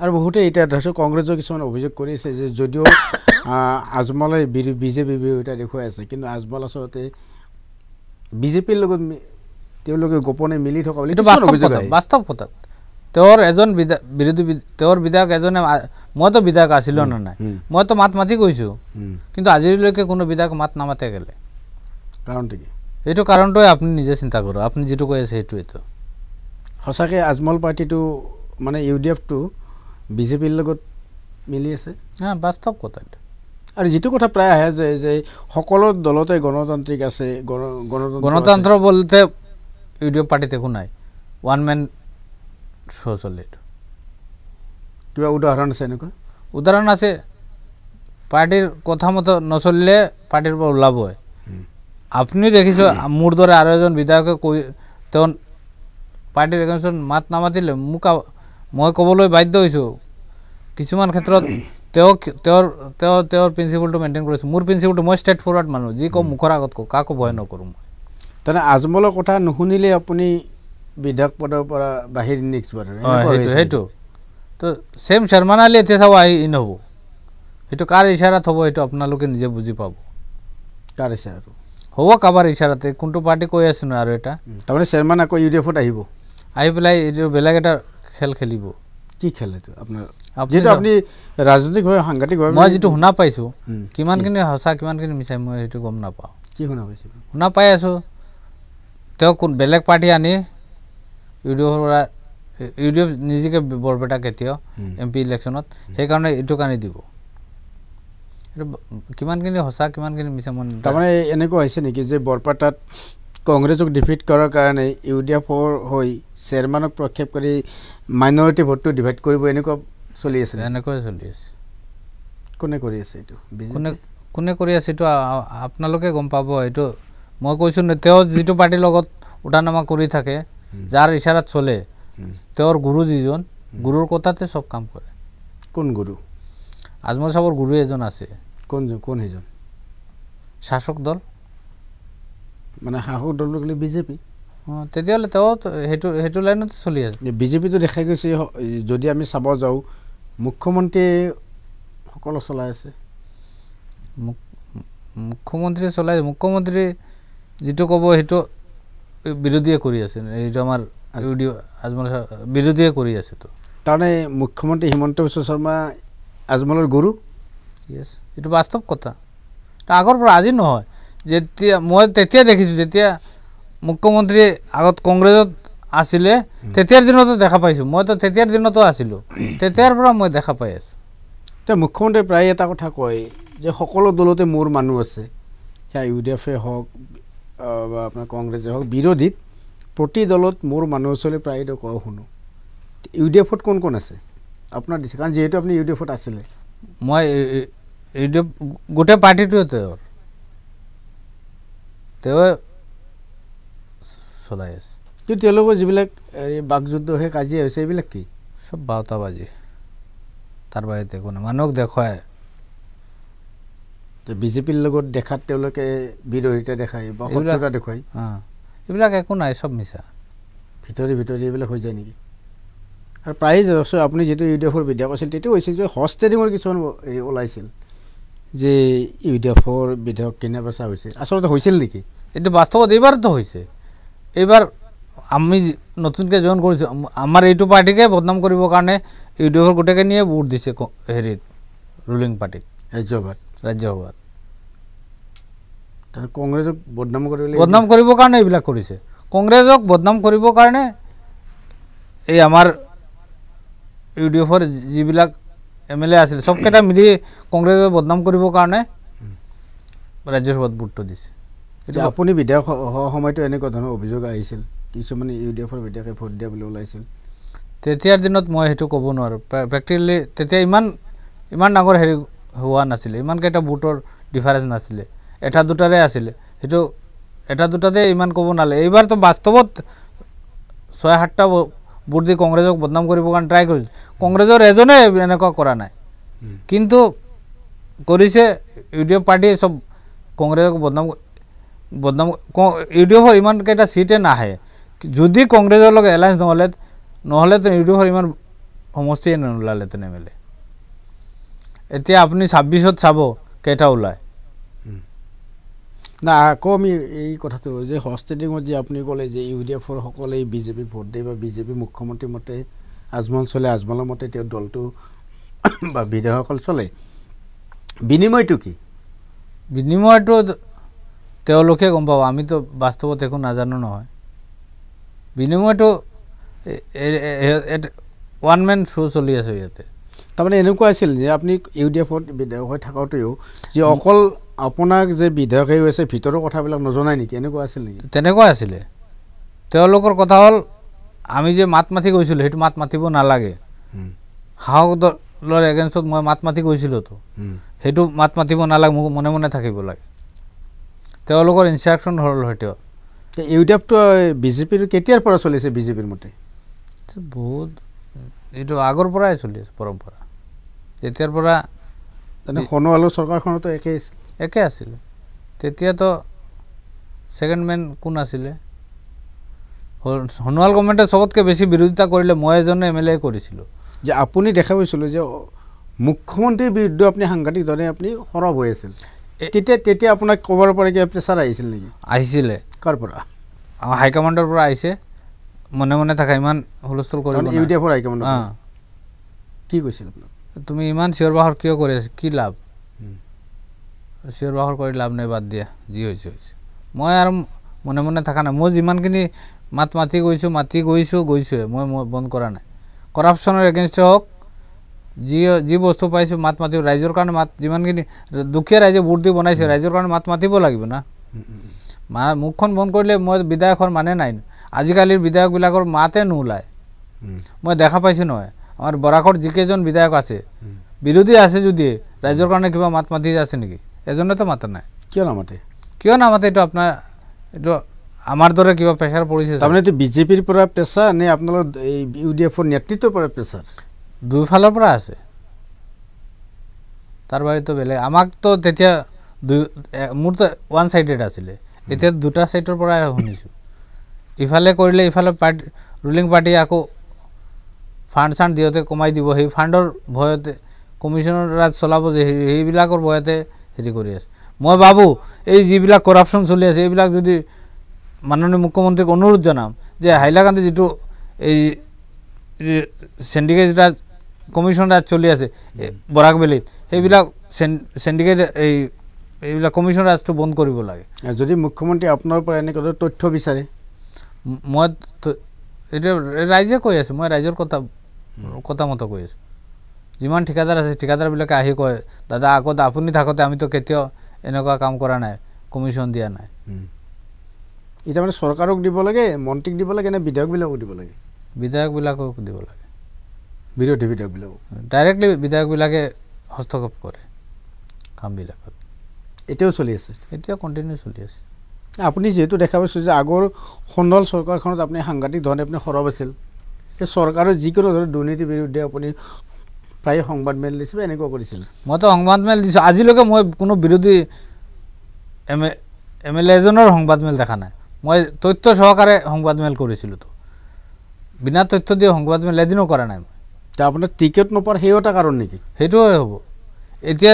আৰু বহুতে এতিয়া ধৰিছোঁ কংগ্ৰেছৰ কিছুমান অভিযোগ কৰিছে যে যদিও আজমলে বিজেপি বিৰোধিতা দেখুৱাই আছে কিন্তু আজমল আচলতে বিজেপিৰ লগত তেওঁলোকে গোপনে মিলি থকা বুলি অভিযোগ বাস্তৱতা তেওঁৰ এজন বিধায়ক বিৰোধী তেওঁৰ বিধায়ক এজনে মইতো বিধায়ক আছিলো নে নাই মইতো মাত মাতি গৈছোঁ কিন্তু আজিলৈকে কোনো বিধায়ক মাত নামাতে গ'লে কাৰণটো কি সেইটো কাৰণটোৱে আপুনি নিজে চিন্তা কৰক আপুনি যিটো কৈ আছে সেইটোৱেতো সঁচাকৈ আজমল পাৰ্টিটো মানে ইউ ডি এফটো বিজেপিৰ লগত মিলি আছে হা বাস্তৱ কথা এইটো আৰু যিটো কথা প্ৰায় আহে যে যে সকলো দলতে গণতান্ত্ৰিক আছে গণতন্ত্ৰ বলতে এফ পাৰ্টিত একো নাই ওৱান মেন শ্ব' চলে কিবা উদাহৰণ আছে এনেকুৱা উদাহৰণ আছে পাৰ্টিৰ মতে নচলিলে পাৰ্টীৰ পৰা ওলাবই আপুনি দেখিছোঁ মোৰ দৰে আৰু এজন বিধায়কে কৈ তেওঁ পাৰ্টীৰ এজনজন মাত নামাতিলে মোক মই ক'বলৈ বাধ্য হৈছোঁ কিছুমান ক্ষেত্ৰত তেওঁৰ প্ৰিন্সিপলটো মেইনটেইন কৰিছে মোৰ প্ৰিন্সিপলটো মই ষ্ট্ৰেট ফৰৱাৰ্ড মানুহ যি কওঁ মুখৰ আগত কওঁ কাকো ভয় নকৰোঁ মই তেনে আজমলৰ কথা নুশুনিলে আপুনি বিধায়ক পদৰ পৰা বাহিৰ নেক্সট বাৰ সেইটো তো চেম শৰ্মান আলি এতিয়া চাব আহি নহ'ব সেইটো কাৰ ইচাৰাত হ'ব সেইটো আপোনালোকে নিজে বুজি পাব কাৰ ইচাৰাটো হ'ব কাৰোবাৰ ইচাৰাতে কোনটো পাৰ্টি কৈ আছে নহয় আৰু এটা তাৰমানে শ্বেৰমান আকৌ ইউ ডি এফত আহিব আহি পেলাই এইটো বেলেগ এটা খেল খেলিব কি খেল এইটো আপোনাৰ যিহেতু আপুনি ৰাজনৈতিকভাৱে সাংঘাতিকভাৱে মই যিটো শুনা পাইছোঁ কিমানখিনি সঁচা কিমানখিনি মিছাই মই সেইটো গম নাপাওঁ কি শুনা পাইছিলোঁ শুনা পাই আছোঁ তেওঁ কোন বেলেগ পাৰ্টি আনি ইউ ডি এফৰ পৰা ইউ ডি এফ নিজকে বৰপেটা কেতিয়াও এম পি ইলেকশ্যনত সেইকাৰণে এইটো কাৰণে দিব কিমানখিনি সঁচা কিমানখিনি মিছা মই তাৰমানে এনেকুৱা হৈছে নেকি যে বৰপেটাত কংগ্ৰেছক ডিফিট কৰাৰ কাৰণে ইউ ডি এফৰ হৈ চেয়াৰমেনক প্ৰক্ষেপ কৰি মাইনৰিটি ভোটটো ডিভাইড কৰিব এনেকুৱা চলি আছিলে এনেকুৱাই চলি আছে কোনে কৰি আছে এইটো কোনে কোনে কৰি আছে এইটো আপোনালোকে গম পাব এইটো মই কৈছোঁ ন তেওঁ যিটো পাৰ্টীৰ লগত উঠা নামা কৰি থাকে যাৰ ইচাৰাত চলে তেওঁৰ গুৰু যিজন গুৰুৰ কথাতে চব কাম কৰে কোন গুৰু আজমল চাবৰ গুৰু এজন আছে কোন কোন সেইজন শাসক দল মানে শাসক দলটো ক'লে বিজেপি অঁ তেতিয়াহ'লে তেওঁ সেইটো সেইটো লাইনত চলি আছে বিজেপিটো দেখাই গৈছে যদি আমি চাব যাওঁ মুখ্যমন্ত্ৰীয়ে সকলো চলাই আছে মুখ্যমন্ত্ৰীয়ে চলাই আছে মুখ্যমন্ত্ৰী যিটো ক'ব সেইটো বিৰোধীয়ে কৰি আছে এইটো আমাৰ আজমল বিৰোধীয়ে কৰি আছেতো তাৰমানে মুখ্যমন্ত্ৰী হিমন্ত বিশ্ব শৰ্মা আজমলৰ গুৰু এইটো বাস্তৱ কথা আগৰ পৰা আজি নহয় যেতিয়া মই তেতিয়া দেখিছোঁ যেতিয়া মুখ্যমন্ত্ৰী আগত কংগ্ৰেছত আছিলে তেতিয়াৰ দিনতো দেখা পাইছোঁ মইতো তেতিয়াৰ দিনতো আছিলোঁ তেতিয়াৰ পৰা মই দেখা পাই আছোঁ এতিয়া মুখ্যমন্ত্ৰীয়ে প্ৰায় এটা কথা কয় যে সকলো দলতে মোৰ মানুহ আছে সেয়া ইউ ডি এফে হওক বা আপোনাৰ কংগ্ৰেছে হওক বিৰোধীত প্ৰতি দলত মোৰ মানুহ ওচৰলৈ প্ৰায় এইটো কোৱা শুনো ইউ ডি এফত কোন কোন আছে আপোনাৰ দিছে কাৰণ যিহেতু আপুনি ইউ ডি এফত আছিলে মই ইউ ডি এফ গোটেই পাৰ্টিটোৱে তেওঁৰ তেওঁ চলাই আছে কিন্তু তেওঁলোকৰ যিবিলাক বাকযুদ্ধ সেই কাজিয়া হৈছে এইবিলাক কি চব বাৰটা বাজি তাৰ বাহিৰে একো নাই মানুহক দেখুৱাই বিজেপিৰ লগত দেখাত তেওঁলোকে বিৰোধিতা দেখায় বা দেখুৱায় এইবিলাক একো নাই চব মিছা ভিতৰি ভিতৰি এইবিলাক হৈ যায় নেকি আৰু প্ৰায় আপুনি যিটো ইউডিএফৰ বিধায়ক আছিল তেতিয়াও হৈছিল যে হষ্টেলিঙৰ কিছুমান ওলাইছিল যে ইউ ডি এফৰ বিধেয়ক কেনে বেচা হৈছে আচলতে হৈছিল নেকি এইটো বাস্তৱত এইবাৰতো হৈছে এইবাৰ আমি নতুনকৈ জইন কৰিছোঁ আমাৰ এইটো পাৰ্টিকে বদনাম কৰিবৰ কাৰণে ইউ ডি ইউডিএফৰ গোটেইখিনিয়ে ভোট দিছে হেৰিত ৰুলিং পাৰ্টীক ৰাজ্যসভাত ৰাজ্যসভাত কংগ্ৰেছক বদনাম কৰিব বদনাম কৰিবৰ কাৰণে এইবিলাক কৰিছে কংগ্ৰেছক বদনাম কৰিবৰ কাৰণে এই আমাৰ ইউ ডি এফৰ যিবিলাক এম এল এ আছিল সবকটা মিলি কংগ্রেসে বদনাম করব কারণে রাজ্যসভাত গুরুত্ব দিছে এটা আপনি বিধায়ক হওয়ার সময়তো এনে ধরনের অভিযোগ আইছিল কিছু মানে ইউ ডি এফর বিধায়কে ভোট দিয়া বলে ওলাইছিল তেতিয়ার দিনত মই সেইটো কব নোৱাৰো প্ৰেক্টিকেলি তেতিয়া ইমান ইমান ডাঙৰ হেৰি হোৱা নাছিলে ইমানকেইটা ভোটৰ ডিফাৰেঞ্চ নাছিলে এটা দুটাৰে আছিলে সেইটো এটা দুটাতে ইমান ক'ব নালাগে এইবাৰতো বাস্তৱত ছয় সাতটা ভোট দি কংগ্ৰেছক বদনাম কাৰণে ট্ৰাই কৰিছে কংগ্ৰেছৰ এজনে এনেকুৱা কৰা নাই কিন্তু কৰিছে ইউ ডি এফ পাৰ্টি চব কংগ্ৰেছক বদনাম বদনাম ইউ ইউডিএফৰ ইমান কেটা সিটে নাহে যদি কংগ্ৰেছৰ লগত এলায়েঞ্চ নহলে নহলে এফৰ ইমান সমষ্টিয়ে নোলালে তেনে তেমনি এতিয়া আপুনি ছাব্বিছত চাব কেইটা ওলায় নাই আকৌ আমি এই কথাটো যে হষ্টেলিঙত যে আপুনি ক'লে যে ইউ ডি এফৰসকলে বিজেপি ভোট দিয়ে বা বিজেপি মুখ্যমন্ত্ৰী মতে আজমল চলে আজমলৰ মতে তেওঁ দলটো বা বিধায়কসকল চলে বিনিময়টো কি বিনিময়টো তেওঁলোকে গম পাব আমিতো বাস্তৱত একো নাজানো নহয় বিনিময়টো ওৱান মেন শ্ব' চলি আছে ইয়াতে তাৰমানে এনেকুৱা আছিল যে আপুনি ইউ ডি এফত বিধায়ক হৈ থাকোঁতেও যে অকল আপোনাক যে বিধায়ক হৈছে ভিতৰৰ কথাবিলাক নজনাই নেকি এনেকুৱা আছিল নেকি তেনেকুৱা আছিলে তেওঁলোকৰ কথা হ'ল আমি যে মাত মাতি গৈছিলোঁ সেইটো মাত মাতিব নালাগে সাহস দলৰ এগেইনষ্টত মই মাত মাতি গৈছিলোঁতো সেইটো মাত মাতিব নালাগে মোক মনে মনে থাকিব লাগে তেওঁলোকৰ ইনষ্ট্ৰাকশ্যন হ'ল সৈতে ইউটিউবটো বিজেপিৰ কেতিয়াৰ পৰা চলিছে বিজেপিৰ মতে বহুত এইটো আগৰ পৰাই চলি আছে পৰম্পৰা তেতিয়াৰ পৰা সোণোৱালৰ চৰকাৰখনতো একেই আছিল একে আছিলে তেতিয়াতো ছেকেণ্ড মেন কোন আছিলে সোণোৱাল গভমেণ্টে চবতকৈ বেছি বিৰোধিতা কৰিলে মই এজনে এম এল এ কৰিছিলোঁ যে আপুনি দেখা পাইছিলোঁ যে মুখ্যমন্ত্ৰীৰ বিৰুদ্ধে আপুনি সাংঘাতিক ধৰণে আপুনি সৰব হৈ আছিল তেতিয়া তেতিয়া আপোনাক ক'বৰ পৰা কিবা প্ৰেছাৰ আহিছিল নেকি আহিছিলে কাৰ পৰা হাইকমাণ্ডৰ পৰা আহিছে মনে মনে থকা ইমান হুলস্থুল কৰি কি কৈছিল তুমি ইমান চিঞৰ বাহৰ কিয় কৰি আছে কি লাভ চিঞৰ বাখৰ কৰি লাভ নাই বাদ দিয়া যি হৈছে হৈছে মই আৰু মনে মনে থকা নাই মই যিমানখিনি মাত মাতি গৈছোঁ মাতি গৈছোঁ গৈছোঁহে মই মই বন্ধ কৰা নাই কৰাপশ্যনৰ এগেইনষ্টে হওক যি যি বস্তু পাইছোঁ মাত মাতিব ৰাইজৰ কাৰণে মাত যিমানখিনি দুখীয়া ৰাইজে ভোট দি বনাইছে ৰাইজৰ কাৰণে মাত মাতিব লাগিব না মা মুখখন বন্ধ কৰিলে মই বিধায়কৰ মানে নাই আজিকালিৰ বিধায়কবিলাকৰ মাতে নোলায় মই দেখা পাইছোঁ নহয় আমাৰ বৰাকৰ যিকেইজন বিধায়ক আছে বিৰোধী আছে যদি ৰাইজৰ কাৰণে কিবা মাত মাতি আছে নেকি এজনেতো মাতা নাই কিয় নামাতে কিয় নামাতে এইটো আপোনাৰ এইটো আমাৰ দৰে কিবা প্ৰেছাৰ পৰিছে তাৰমানে এইটো বিজেপিৰ পৰা প্ৰেছাৰ নে আপোনালোক এই ইউ ডি এফৰ নেতৃত্বৰ পৰা প্ৰেচাৰ দুইফালৰ পৰা আছে তাৰ বাহিৰেতো বেলেগ আমাকতো তেতিয়া দুই মোৰতো ওৱান চাইডেড আছিলে এতিয়া দুটা চাইডৰ পৰাই শুনিছোঁ ইফালে কৰিলে ইফালে পাৰ্টি ৰুলিং পাৰ্টি আকৌ ফাণ্ড চাণ্ড দিওঁতে কমাই দিব সেই ফাণ্ডৰ ভয়তে কমিশ্যনৰ ৰাজ চলাব যে সেইবিলাকৰ ভয়তে হেৰি কৰি আছে মই ভাবোঁ এই যিবিলাক কৰাপশ্যন চলি আছে এইবিলাক যদি মাননীয় মুখ্যমন্ত্ৰীক অনুৰোধ জনাম যে হাইলাকান্দি যিটো এই চেণ্ডিকেট এটা কমিশ্যন ৰাজ চলি আছে বৰাকবেলিত সেইবিলাক চেণ্ডিকেট এই এইবিলাক কমিশ্যন ৰাজটো বন্ধ কৰিব লাগে যদি মুখ্যমন্ত্ৰী আপোনাৰ পৰা এনেকুৱা তথ্য বিচাৰে মই এতিয়া ৰাইজে কৈ আছোঁ মই ৰাইজৰ কথা কথামতে কৈ আছোঁ যিমান ঠিকাদাৰ আছে ঠিকাদাৰবিলাকে আহি কয় দাদা আগত আপুনি থাকোঁতে আমিতো কেতিয়াও এনেকুৱা কাম কৰা নাই কমিশ্যন দিয়া নাই এতিয়া মানে চৰকাৰক দিব লাগে মন্ত্ৰীক দিব লাগে নে বিধায়কবিলাকক দিব লাগে বিধায়কবিলাকক দিব লাগে বিৰোধী বিধায়কবিলাকক ডাইৰেক্টলি বিধায়কবিলাকে হস্তক্ষেপ কৰে কামবিলাকত এতিয়াও চলি আছে এতিয়াও কণ্টিনিউ চলি আছে আপুনি যিহেতু দেখা পাইছোঁ যে আগৰ সোণল চৰকাৰখনত আপুনি সাংঘাতিক ধৰণে আপুনি সৰব আছিল সেই চৰকাৰৰ যিকোনো ধৰণৰ দুৰ্নীতিৰ বিৰুদ্ধে আপুনি প্ৰায় সংবাদমেল দিছোঁ বা এনেকুৱা কৰিছিল মইতো সংবাদমেল দিছোঁ আজিলৈকে মই কোনো বিৰোধী এম এল এ এজনৰ সংবাদমেল দেখা নাই মই তথ্য সহকাৰে সংবাদমেল কৰিছিলোঁতো বিনা তথ্য দিয়ে সংবাদমেল এদিনো কৰা নাই মই তে আপোনাৰ টিকেট নোপোৱাৰ সেই এটা কাৰণ নেকি সেইটোৱে হ'ব এতিয়া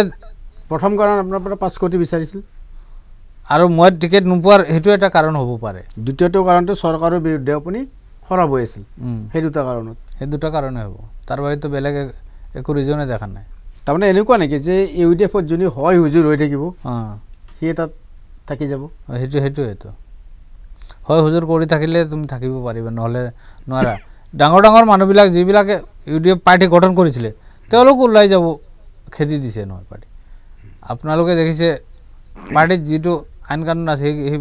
প্ৰথম কাৰণ আপোনাৰ পৰা পাঁচ কোটি বিচাৰিছিল আৰু মই টিকেট নোপোৱাৰ সেইটো এটা কাৰণ হ'ব পাৰে দ্বিতীয়টো কাৰণটো চৰকাৰৰ বিৰুদ্ধে আপুনি সৰাব আছিল সেই দুটা কাৰণত সেই দুটা কাৰণে হ'ব তাৰ বাহিৰেতো বেলেগ একো ৰিজনে দেখা নাই তাৰমানে এনেকুৱা নেকি যে ইউ ডি এফত যোনে হয় হুজুৰ হৈ থাকিব অঁ সি তাত থাকি যাব সেইটো সেইটোৱে সেইটো হয় হুজুৰ কৰি থাকিলে তুমি থাকিব পাৰিবা নহ'লে নোৱাৰা ডাঙৰ ডাঙৰ মানুহবিলাক যিবিলাকে ইউ ডি এফ পাৰ্টি গঠন কৰিছিলে তেওঁলোকো ওলাই যাব খেদি দিছে নহয় পাৰ্টি আপোনালোকে দেখিছে পাৰ্টিত যিটো আইন কানুন আছে সেই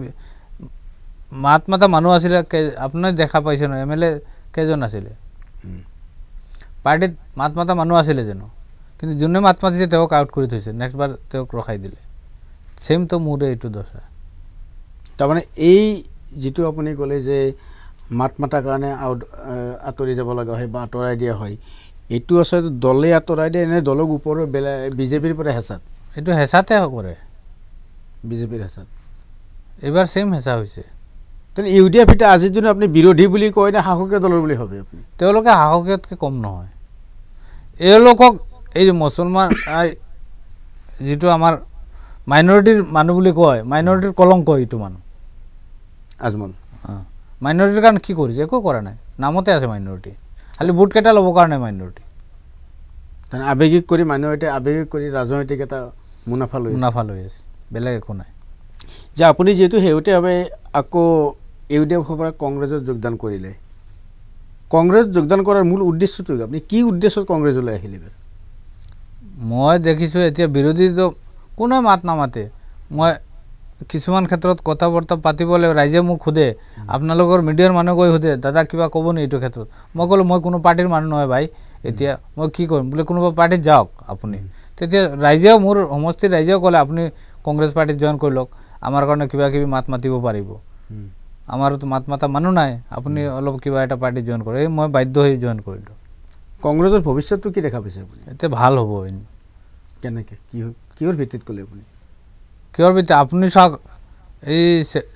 মাত মাতা মানুহ আছিলে কে আপোনাৰ দেখা পাইছে নহয় এম এল এ কেইজন আছিলে পাৰ্টিত মাত মাতা মানুহ আছিলে জানো কিন্তু যোনে মাত মাতিছে তেওঁক আউট কৰি থৈছে নেক্সট বাৰ তেওঁক ৰখাই দিলে চেম তো মোৰে এইটো দশা তাৰমানে এই যিটো আপুনি ক'লে যে মাত মাতাৰ কাৰণে আউট আঁতৰি যাব লগা হয় বা আঁতৰাই দিয়া হয় এইটো আচলতে দলে আঁতৰাই দিয়ে এনে দলক ওপৰত বেলেগ বিজেপিৰ পৰা হেঁচাত এইটো হেঁচাতে কৰে বিজেপিৰ হেঁচাত এইবাৰ চেম হেঁচা হৈছে তেনে ইউ ডি এফ এতিয়া আজিৰ দিনত আপুনি বিৰোধী বুলি কয় নে শাসকীয় দলৰ বুলি ভাবে আপুনি তেওঁলোকে শাসকীয়তকৈ কম নহয় এওঁলোকক এই মুছলমান যিটো আমাৰ মাইনৰিটিৰ মানুহ বুলি কয় মাইনৰিটিৰ কলংক এইটো মানুহ আজমন মাইনৰিটিৰ কাৰণে কি কৰিছে একো কৰা নাই নামতে আছে মাইনৰিটি খালি ভোটকেইটা ল'বৰ কাৰণে মাইনৰিটি আৱেগিক কৰি মাইনৰিটি আৱেগিক কৰি ৰাজনৈতিক এটা মুনাফা লৈ মুনাফা লৈ আছে বেলেগ একো নাই যে আপুনি যিহেতু শেহতীয়াভাৱে আকৌ ইউ ডি এফৰ পৰা কংগ্ৰেছত যোগদান কৰিলে কংগ্ৰেছ যোগদান কৰাৰ মূল উদ্দেশ্যটো আপুনি কি উদ্দেশ্যত কংগ্ৰেছলৈ আহিলে মই দেখিছোঁ এতিয়া বিৰোধী দল কোনে মাত নামাতে মই কিছুমান ক্ষেত্ৰত কথা বাৰ্তা পাতিবলৈ ৰাইজে মোক সোধে আপোনালোকৰ মিডিয়াৰ মানুহ গৈ সোধে দাদা কিবা ক'ব নেকি এইটো ক্ষেত্ৰত মই ক'লোঁ মই কোনো পাৰ্টীৰ মানুহ নহয় ভাই এতিয়া মই কি কৰিম বোলে কোনোবা পাৰ্টিত যাওক আপুনি তেতিয়া ৰাইজেও মোৰ সমষ্টিৰ ৰাইজেও ক'লে আপুনি কংগ্ৰেছ পাৰ্টীত জইন কৰি লওক আমাৰ কাৰণে কিবা কিবি মাত মাতিব পাৰিব আমাৰতো মাত মাতা মানুহ নাই আপুনি অলপ কিবা এটা পাৰ্টি জইন কৰে এই মই বাধ্য হৈ জইন কৰিলোঁ কংগ্ৰেছৰ ভৱিষ্যতটো কি দেখা পাইছে আপুনি এতিয়া ভাল হ'ব কেনেকৈ কি কিহৰ ভিত্তিত ক'লে আপুনি কিহৰ ভিত্তিত আপুনি চাওক এই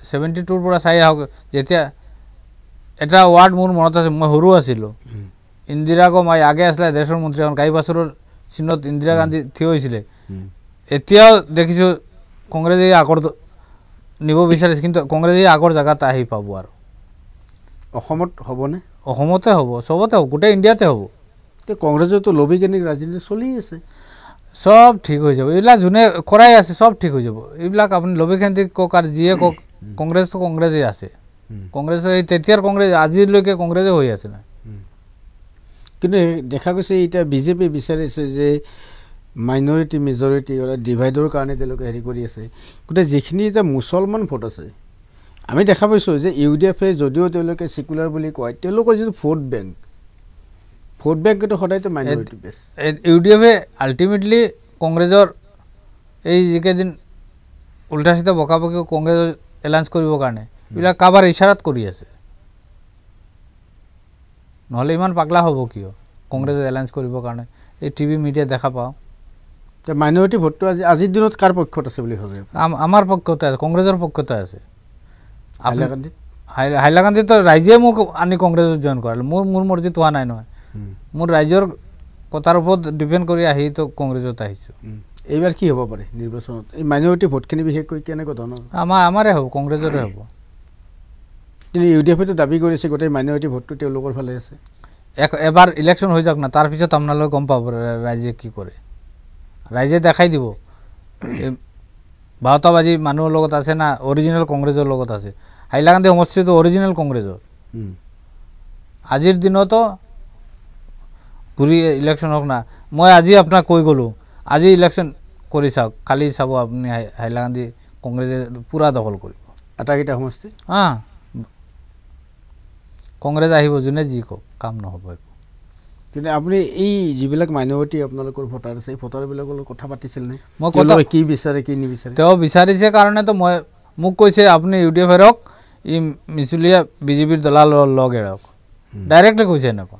ছেভেণ্টি টুৰ পৰা চাই আহক যেতিয়া এটা ৱাৰ্ড মোৰ মনত আছে মই সৰু আছিলোঁ ইন্দিৰা গম আই আগে আছিলে দেশৰ মন্ত্ৰী এখন গাই বাছৰ চিহ্নত ইন্দিৰা গান্ধী থিয় হৈছিলে এতিয়াও দেখিছোঁ কংগ্ৰেছে আগৰ নিব বিচাৰিছে কিন্তু কংগ্ৰেছে আগৰ জেগাত আহি পাব আৰু অসমত হ'বনে অসমতে হ'ব চবতে হ'ব গোটেই ইণ্ডিয়াতে হ'ব কংগ্ৰেছতো লবিকেনিক ৰাজনীতি চলি আছে চব ঠিক হৈ যাব এইবিলাক যোনে কৰাই আছে চব ঠিক হৈ যাব এইবিলাক আপুনি লবি লবিকেন্দ্ৰিক কওক আৰু যিয়ে কওক কংগ্ৰেছটো কংগ্ৰেছেই আছে কংগ্ৰেছৰ এই তেতিয়াৰ কংগ্ৰেছ আজিলৈকে কংগ্ৰেছে হৈ আছে নাই কিন্তু দেখা গৈছে এতিয়া বিজেপিয়ে বিচাৰিছে যে মাইনৰিটি মেজৰিটি ডিভাইডৰ কাৰণে তেওঁলোকে হেৰি কৰি আছে গোটেই যিখিনি এতিয়া মুছলমান ভোট আছে আমি দেখা পাইছোঁ যে ইউ ডি এফে যদিও তেওঁলোকে চিকুলাৰ বুলি কয় তেওঁলোকৰ যিটো ভোট বেংক ভোট বেংকটো সদায়তো মাইনৰিটি বেছ ইউ ডি এফে আল্টিমেটলি কংগ্ৰেছৰ এই যিকেইদিন উল্টা চিটা বকা বকি কংগ্ৰেছ এলাঞ্চ কৰিবৰ কাৰণে এইবিলাক কাৰোবাৰ ইচাৰাত কৰি আছে নহ'লে ইমান পাগলা হ'ব কিয় কংগ্ৰেছে এলাঞ্চ কৰিবৰ কাৰণে এই টি ভি মিডিয়াত দেখা পাওঁ মাইনৰিটি ভোটটো আজি আজিৰ দিনত কাৰ পক্ষত আছে বুলি ভাবে আমাৰ পক্ষতে আছে কংগ্ৰেছৰ পক্ষতে আছে হাইলাকান্দিত হাই ৰাইজে মোক আনি কংগ্ৰেছত জইন কৰালে মোৰ মোৰ মৰ্জিত হোৱা নাই নহয় মোৰ ৰাইজৰ কথাৰ ওপৰত ডিপেণ্ড কৰি আহি তো কংগ্ৰেছত আহিছোঁ এইবাৰ কি হ'ব পাৰে নিৰ্বাচনত এই মাইনৰিটি ভোটখিনি বিশেষকৈ কেনেকুৱা ধৰণৰ আমাৰ আমাৰে হ'ব কংগ্ৰেছৰে হ'ব কিন্তু ইউ ডি এফেতো দাবী কৰিছে গোটেই মাইনৰিটি ভোটটো তেওঁলোকৰ ফালে আছে এবাৰ ইলেকশ্যন হৈ যাওক না তাৰপিছত আপোনালোকে গম পাব ৰাইজে কি কৰে ৰাইজে দেখাই দিব বাৰটা বাজি মানুহৰ লগত আছে না অৰিজিনেল কংগ্ৰেছৰ লগত আছে হাইলাকান্দি সমষ্টিটো অৰিজিনেল কংগ্ৰেছৰ আজিৰ দিনতো ঘূৰি ইলেকশ্যন হওক না মই আজি আপোনাক কৈ গ'লোঁ আজি ইলেকশ্যন কৰি চাওক কালি চাব আপুনি হাইলাকান্দি কংগ্ৰেছে পূৰা দখল কৰিব আটাইকেইটা সমষ্টি অঁ কংগ্ৰেছ আহিব যোনে যি কওক কাম নহ'ব একো তেনে আপুনি এই যিবিলাক মাইনৰিটি আপোনালোকৰ ভোটাৰ আছে এই ভোটাৰবিলাকৰ লগত কথা পাতিছিল নে মই ক'লো কি বিচাৰে কি নিবিচাৰে তেওঁ বিচাৰিছে কাৰণেতো মই মোক কৈছে আপুনি ইউ ডি এফ এৰক ই মিচুলীয়া বিজেপিৰ দলালৰ লগ এৰক ডাইৰেক্টলি কৈছে এনেকুৱা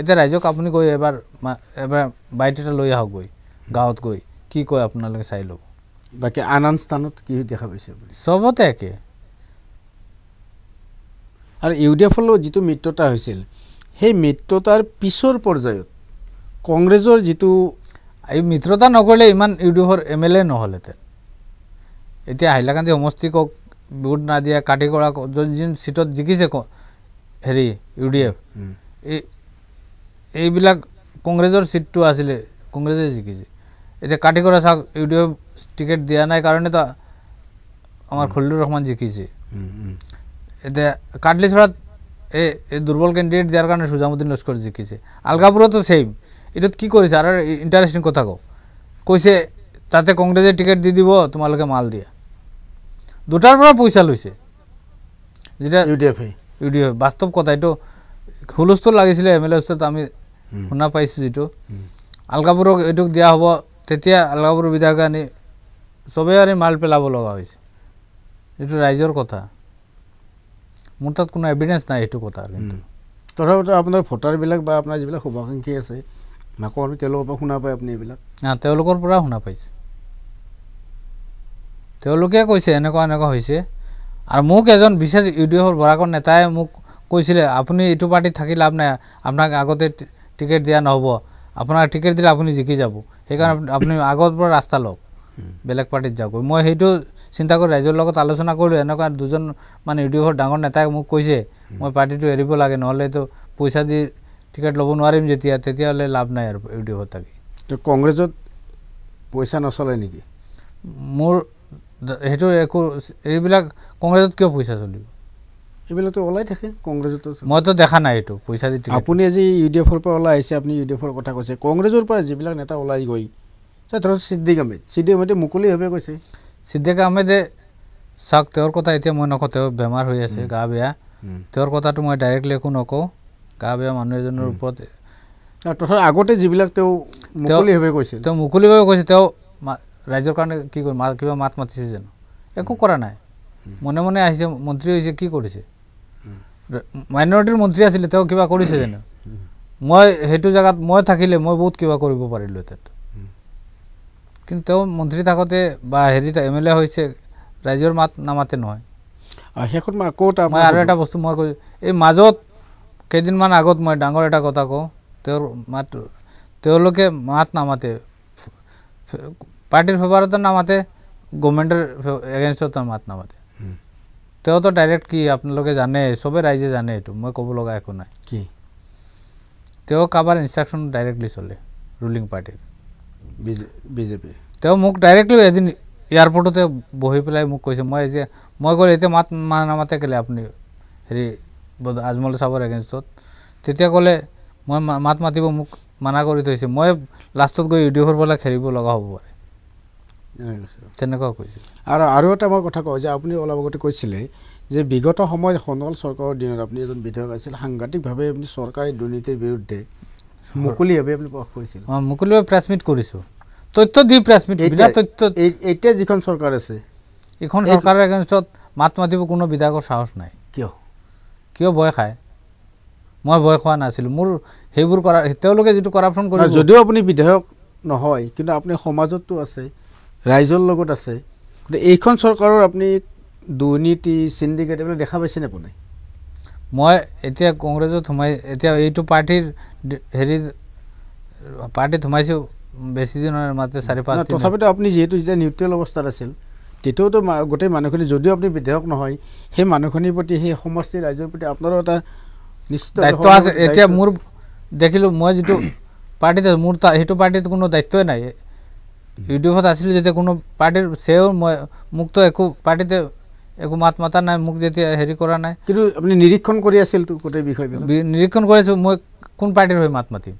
এতিয়া ৰাইজক আপুনি গৈ এবাৰ এবাৰ বাইট এটা লৈ আহক গৈ গাঁৱত গৈ কি কয় আপোনালোকে চাই ল'ব বাকী আন আন স্থানত কি দেখা পাইছে চবতে একে আৰু ইউ ডি এফৰ যিটো মিত্ৰতা হৈছিল সেই মিত্ৰতাৰ পিছৰ পৰ্যায়ত কংগ্ৰেছৰ যিটো এই মিত্ৰতা নকৰিলে ইমান ইউ ডি এফৰ এম এল এ নহ'লহেঁতেন এতিয়া হাইলাকান্দি সমষ্টিকক ভোট নাদিয়া কাটি কৰা যোন যোন চিটত জিকিছে হেৰি ইউ ডি এফ এই এইবিলাক কংগ্ৰেছৰ চিটটো আছিলে কংগ্ৰেছে জিকিছে এতিয়া কাটি কৰা চাওক ইউ ডি এফ টিকেট দিয়া নাই কাৰণে তো আমাৰ খলিলুৰ ৰহমান জিকিছে এতিয়া কাটলি চৰাত এই দুৰ্বল কেণ্ডিডেট দিয়াৰ কাৰণে সুজামুদ্দিন লস্কৰ জিকিছে আলগাপুৰতো ছেইম এইটোত কি কৰিছে আৰু ইণ্টাৰেষ্টিং কথা কওক কৈছে তাতে কংগ্ৰেছে টিকেট দি দিব তোমালোকে মাল দিয়া দুটাৰ পৰা পইচা লৈছে যেতিয়া U D F U D F বাস্তৱ কথা এইটো হুলস্থুল লাগিছিলে এম এল এ ওচৰত আমি শুনা পাইছোঁ যিটো আলগাপুৰক এইটোক দিয়া হ'ব তেতিয়া আলগাপুৰ বিধায়কে আনি চবেই আনি মাল পেলাব লগা হৈছে এইটো ৰাইজৰ কথা মোৰ তাত কোনো এভিডেঞ্চ নাই সেইটো কথা কিন্তু তথাপিতো আপোনাৰ ভোটাৰবিলাক বা আপোনাৰ যিবিলাক শুভাকাংক্ষী আছে নাকওঁ আৰু তেওঁলোকৰ পৰা শুনা পায় আপুনি এইবিলাক অঁ তেওঁলোকৰ পৰা শুনা পাইছে তেওঁলোকে কৈছে এনেকুৱা এনেকুৱা হৈছে আৰু মোক এজন বিশেষ ইউ ডি এফৰ বৰাকৰ নেতাই মোক কৈছিলে আপুনি এইটো পাৰ্টিত থাকি লাভ নাই আপোনাক আগতে টিকেট দিয়া নহ'ব আপোনাৰ টিকেট দিলে আপুনি জিকি যাব সেইকাৰণে আপুনি আগৰ পৰা ৰাস্তা লওক বেলেগ পাৰ্টিত যাওক মই সেইটো চিন্তা কৰি ৰাইজৰ লগত আলোচনা কৰিলোঁ এনেকুৱা দুজন মানে ইউ ডি এফৰ ডাঙৰ নেতাই মোক কৈছে মই পাৰ্টিটো এৰিব লাগে নহ'লেতো পইচা দি টিকেট ল'ব নোৱাৰিম যেতিয়া তেতিয়াহ'লে লাভ নাই আৰু ইউ ডি এফত থাকি কংগ্ৰেছত পইচা নচলে নেকি মোৰ সেইটো একো এইবিলাক কংগ্ৰেছত কিয় পইচা চলিব এইবিলাকতো ওলাই থাকে কংগ্ৰেছতো মইতো দেখা নাই এইটো পইচা দি আপুনি আজি ইউ ডি এফৰ পৰা ওলাই আহিছে আপুনি ইউ ডি এফৰ কথা কৈছে কংগ্ৰেছৰ পৰা যিবিলাক নেতা ওলাই গৈ তাৰপিছত আহমেদ ছিদ্দিক আহমেদে মুকলিভাৱে কৈছে ছিদ্দিক আহমেদে চাওক তেওঁৰ কথা এতিয়া মই নকওঁ তেওঁ বেমাৰ হৈ আছে গা বেয়া তেওঁৰ কথাটো মই ডাইৰেক্টলি একো নকওঁ গা বেয়া মানুহ এজনৰ ওপৰত তথাপি আগতে যিবিলাক তেওঁ মুকলিভাৱে কৈছে তেওঁ মুকলিভাৱে কৈছে তেওঁ ৰাইজৰ কাৰণে কি কৰি মা কিবা মাত মাতিছে জানো একো কৰা নাই মনে মনে আহিছে মন্ত্ৰী হৈছে কি কৰিছে মাইনৰিটিৰ মন্ত্ৰী আছিলে তেওঁ কিবা কৰিছে জানো মই সেইটো জেগাত মই থাকিলে মই বহুত কিবা কৰিব পাৰিলোঁহেঁতেন কিন্তু তেওঁ মন্ত্ৰী থাকোঁতে বা হেৰি এম এল এ হৈছে ৰাইজৰ মাত নামাতে নহয় শেষত মই আকৌ মই আৰু এটা বস্তু মই কৈছোঁ এই মাজত কেইদিনমান আগত মই ডাঙৰ এটা কথা কওঁ তেওঁৰ মাত তেওঁলোকে মাত নামাতে পাৰ্টীৰ ফেভাৰতে নামাতে গভমেণ্টৰ এগেইনষ্টত মাত নামাতে তেওঁতো ডাইৰেক্ট কি আপোনালোকে জানে চবেই ৰাইজে জানে এইটো মই ক'ব লগা একো নাই কি তেওঁ কাৰোবাৰ ইনষ্ট্ৰাকশ্যন ডাইৰেক্টলি চলে ৰুলিং পাৰ্টীৰ বিজেপি তেওঁ মোক ডাইৰেক্টলি এদিন এয়াৰপৰ্টতে বহি পেলাই মোক কৈছে মই এতিয়া মই ক'লোঁ এতিয়া মাত মা নামাতে কেলে আপুনি হেৰি আজমল চাবৰ এগেইনষ্টত তেতিয়া ক'লে মই মাত মাতিব মোক মানা কৰি থৈছে মই লাষ্টত গৈ ইউডিঅ' কৰিবলৈ খেলিব লগা হ'ব পাৰে তেনেকুৱা কৈছে আৰু আৰু এটা মই কথা কওঁ যে আপুনি অলপ আগতে কৈছিলে যে বিগত সময়ত সোণোৱাল চৰকাৰৰ দিনত আপুনি এজন বিধায়ক আছিল সাংঘাতিকভাৱে আপুনি চৰকাৰী দুৰ্নীতিৰ বিৰুদ্ধে মুকলি প্রেস মিট করেছো তথ্য দি প্রেস তথ্য এটা যখন সরকার আছে এখন সরকার এগেনস্টত মাত মাতি কোনো বিধায়কের সাহস নাই কিয় কিয় ভয় খায় মই ভয় খোৱা নাছিলো মোৰ সেইবোৰ কৰা তেওঁলোকে যিটো কৰাপশ্যন কৰে যদিও আপুনি বিধায়ক নহয় কিন্তু আপুনি সমাজতো আছে ৰাইজৰ লগত আছে কিন্তু এইখন চৰকাৰৰ আপুনি দুৰ্নীতি চিণ্ডিকেট এইবিলাক দেখা পাইছেনে আপুনি মই এতিয়া কংগ্ৰেছত সোমাই এতিয়া এইটো পাৰ্টীৰ হেৰি পাৰ্টীত সোমাইছোঁ বেছি বেছিদিনৰ মাত্ৰ চাৰি পাঁচ তথাপিতো আপুনি যিহেতু যেতিয়া নিউট্ৰেল অৱস্থাত আছিল তেতিয়াওতো গোটেই মানুহখিনি যদিও আপুনি বিধেয়ক নহয় সেই মানুহখিনিৰ প্ৰতি সেই সমষ্টিৰ ৰাইজৰ প্ৰতি আপোনাৰো এটা নিশ্চিত দায়িত্ব আছে এতিয়া মোৰ দেখিলোঁ মই যিটো পাৰ্টীত আছোঁ মোৰ সেইটো পাৰ্টীত কোনো দায়িত্বই নাই ইউটিউবত আছিলোঁ যেতিয়া কোনো পাৰ্টীৰ চেও মই মোকতো একো পাৰ্টীতে একো মাত মাতা নাই মোক যেতিয়া হেৰি কৰা নাই কিন্তু আপুনি নিৰীক্ষণ কৰি আছিলতো গোটেই বিষয় নিৰীক্ষণ কৰিছোঁ মই কোন পাৰ্টীৰ হৈ মাত মাতিম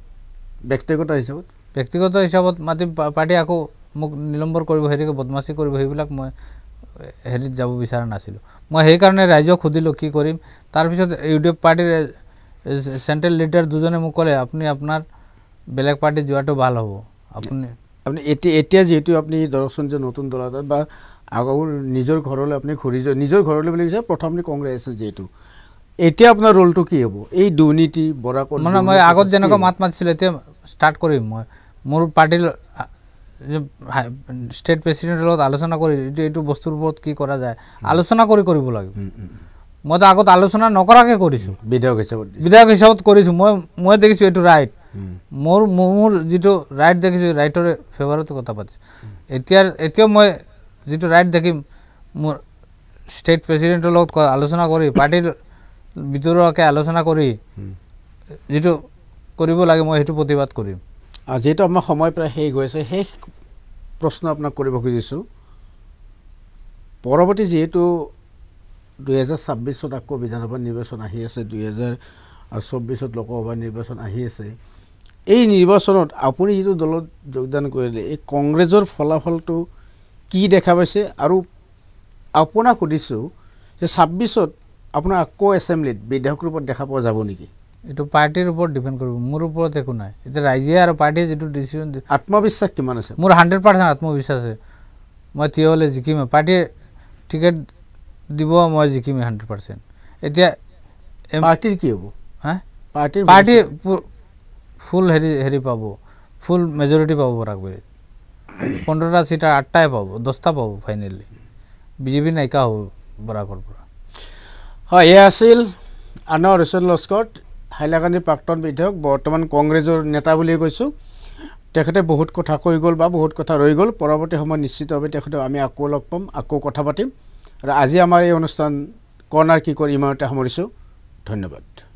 ব্যক্তিগত হিচাপত ব্যক্তিগত হিচাপত মাতিম পাৰ্টী আকৌ মোক নিলম্বৰ কৰিব হেৰি বদমাচি কৰিব সেইবিলাক মই হেৰিত যাব বিচৰা নাছিলোঁ মই সেইকাৰণে ৰাইজক সুধিলোঁ কি কৰিম তাৰপিছত ইউ ডি এফ পাৰ্টীৰ চেণ্ট্ৰেল লিডাৰ দুজনে মোক ক'লে আপুনি আপোনাৰ বেলেগ পাৰ্টীত যোৱাটো ভাল হ'ব আপুনি আপুনি এতিয়া এতিয়া যিহেতু আপুনি ধৰকচোন যে নতুন দল এটা বা আকৌ নিজৰ ঘৰলৈ আপুনি ঘূৰি যোৱা নিজৰ ঘৰলৈ বুলি কৈছে প্ৰথমতে কংগ্ৰেছ আছিল যিহেতু এতিয়া আপোনাৰ ৰোলটো কি হ'ব এই দুৰ্নীতি বৰাক মানে মই আগত যেনেকৈ মাত মাতিছিলোঁ এতিয়া ষ্টাৰ্ট কৰিম মই মোৰ পাৰ্টীৰ ষ্টেট প্ৰেচিডেণ্টৰ লগত আলোচনা কৰি এইটো এইটো বস্তুৰ ওপৰত কি কৰা যায় আলোচনা কৰি কৰিব লাগিব মইতো আগত আলোচনা নকৰাকৈ কৰিছোঁ বিধায়ক হিচাপত বিধায়ক হিচাপত কৰিছোঁ মই মই দেখিছোঁ এইটো ৰাইট মোৰ মোৰ যিটো ৰাইট দেখিছোঁ ৰাইটৰ ফেভাৰতো কথা পাতিছোঁ এতিয়াৰ এতিয়াও মই যিটো ৰাইট দেখিম মোৰ ষ্টেট প্ৰেচিডেণ্টৰ লগত আলোচনা কৰি পাৰ্টীৰ ভিতৰুৱাকৈ আলোচনা কৰি যিটো কৰিব লাগে মই সেইটো প্ৰতিবাদ কৰিম যিহেতু আমাৰ সময় প্ৰায় শেষ হৈ আছে শেষ প্ৰশ্ন আপোনাক কৰিব খুজিছোঁ পৰৱৰ্তী যিহেতু দুহেজাৰ ছাব্বিছত আকৌ বিধানসভা নিৰ্বাচন আহি আছে দুহেজাৰ চৌব্বিছত লোকসভা নিৰ্বাচন আহি আছে এই নিৰ্বাচনত আপুনি যিটো দলত যোগদান কৰিলে এই কংগ্ৰেছৰ ফলাফলটো কি দেখা পাইছে আৰু আপোনাক সুধিছোঁ যে ছাব্বিছত আপোনাৰ আকৌ এছেম্বলিত বিধায়ক ৰূপত দেখা পোৱা যাব নেকি এইটো পাৰ্টিৰ ওপৰত ডিপেণ্ড কৰিব মোৰ ওপৰত একো নাই এতিয়া ৰাইজে আৰু পাৰ্টীয়ে যিটো ডিচিশ্যন দিয়ে আত্মবিশ্বাস কিমান আছে মোৰ হাণ্ড্ৰেড পাৰ্চেণ্ট আত্মবিশ্বাস আছে মই থিয় হ'লে জিকিমে পাৰ্টিয়ে টিকেট দিব মই জিকিমে হাণ্ড্ৰেড পাৰ্চেণ্ট এতিয়া পাৰ্টিৰ কি হ'ব হা পাৰ্টিৰ পাৰ্টি ফুল হেৰি হেৰি পাব ফুল মেজৰিটি পাব বৰাকবাৰীত পোন্ধৰটা সিট আর আটটায় পাব দহটা পাব ফাইনালি বিজেপি নায়িকা হব বরাকরপুর হয় এয়া আছিল আনোয়ার ৰচন লস্কৰ হাইলাকান্দি প্ৰাক্তন বিধায়ক বৰ্তমান কংগ্ৰেছৰ নেতা বুলিয়ে কৈছোঁ তেখেতে বহুত কথা কৈ গল বা বহুত কথা ৰৈ গল পৰৱৰ্তী সময়ত নিশ্চিতভাৱে তেখেতক আমি আকৌ লগ পাম আকৌ কথা পাতিম আৰু আজি আমাৰ এই অনুষ্ঠান কৰ্ণাৰ কি কৰি ইমানতে সামৰিছোঁ ধন্যবাদ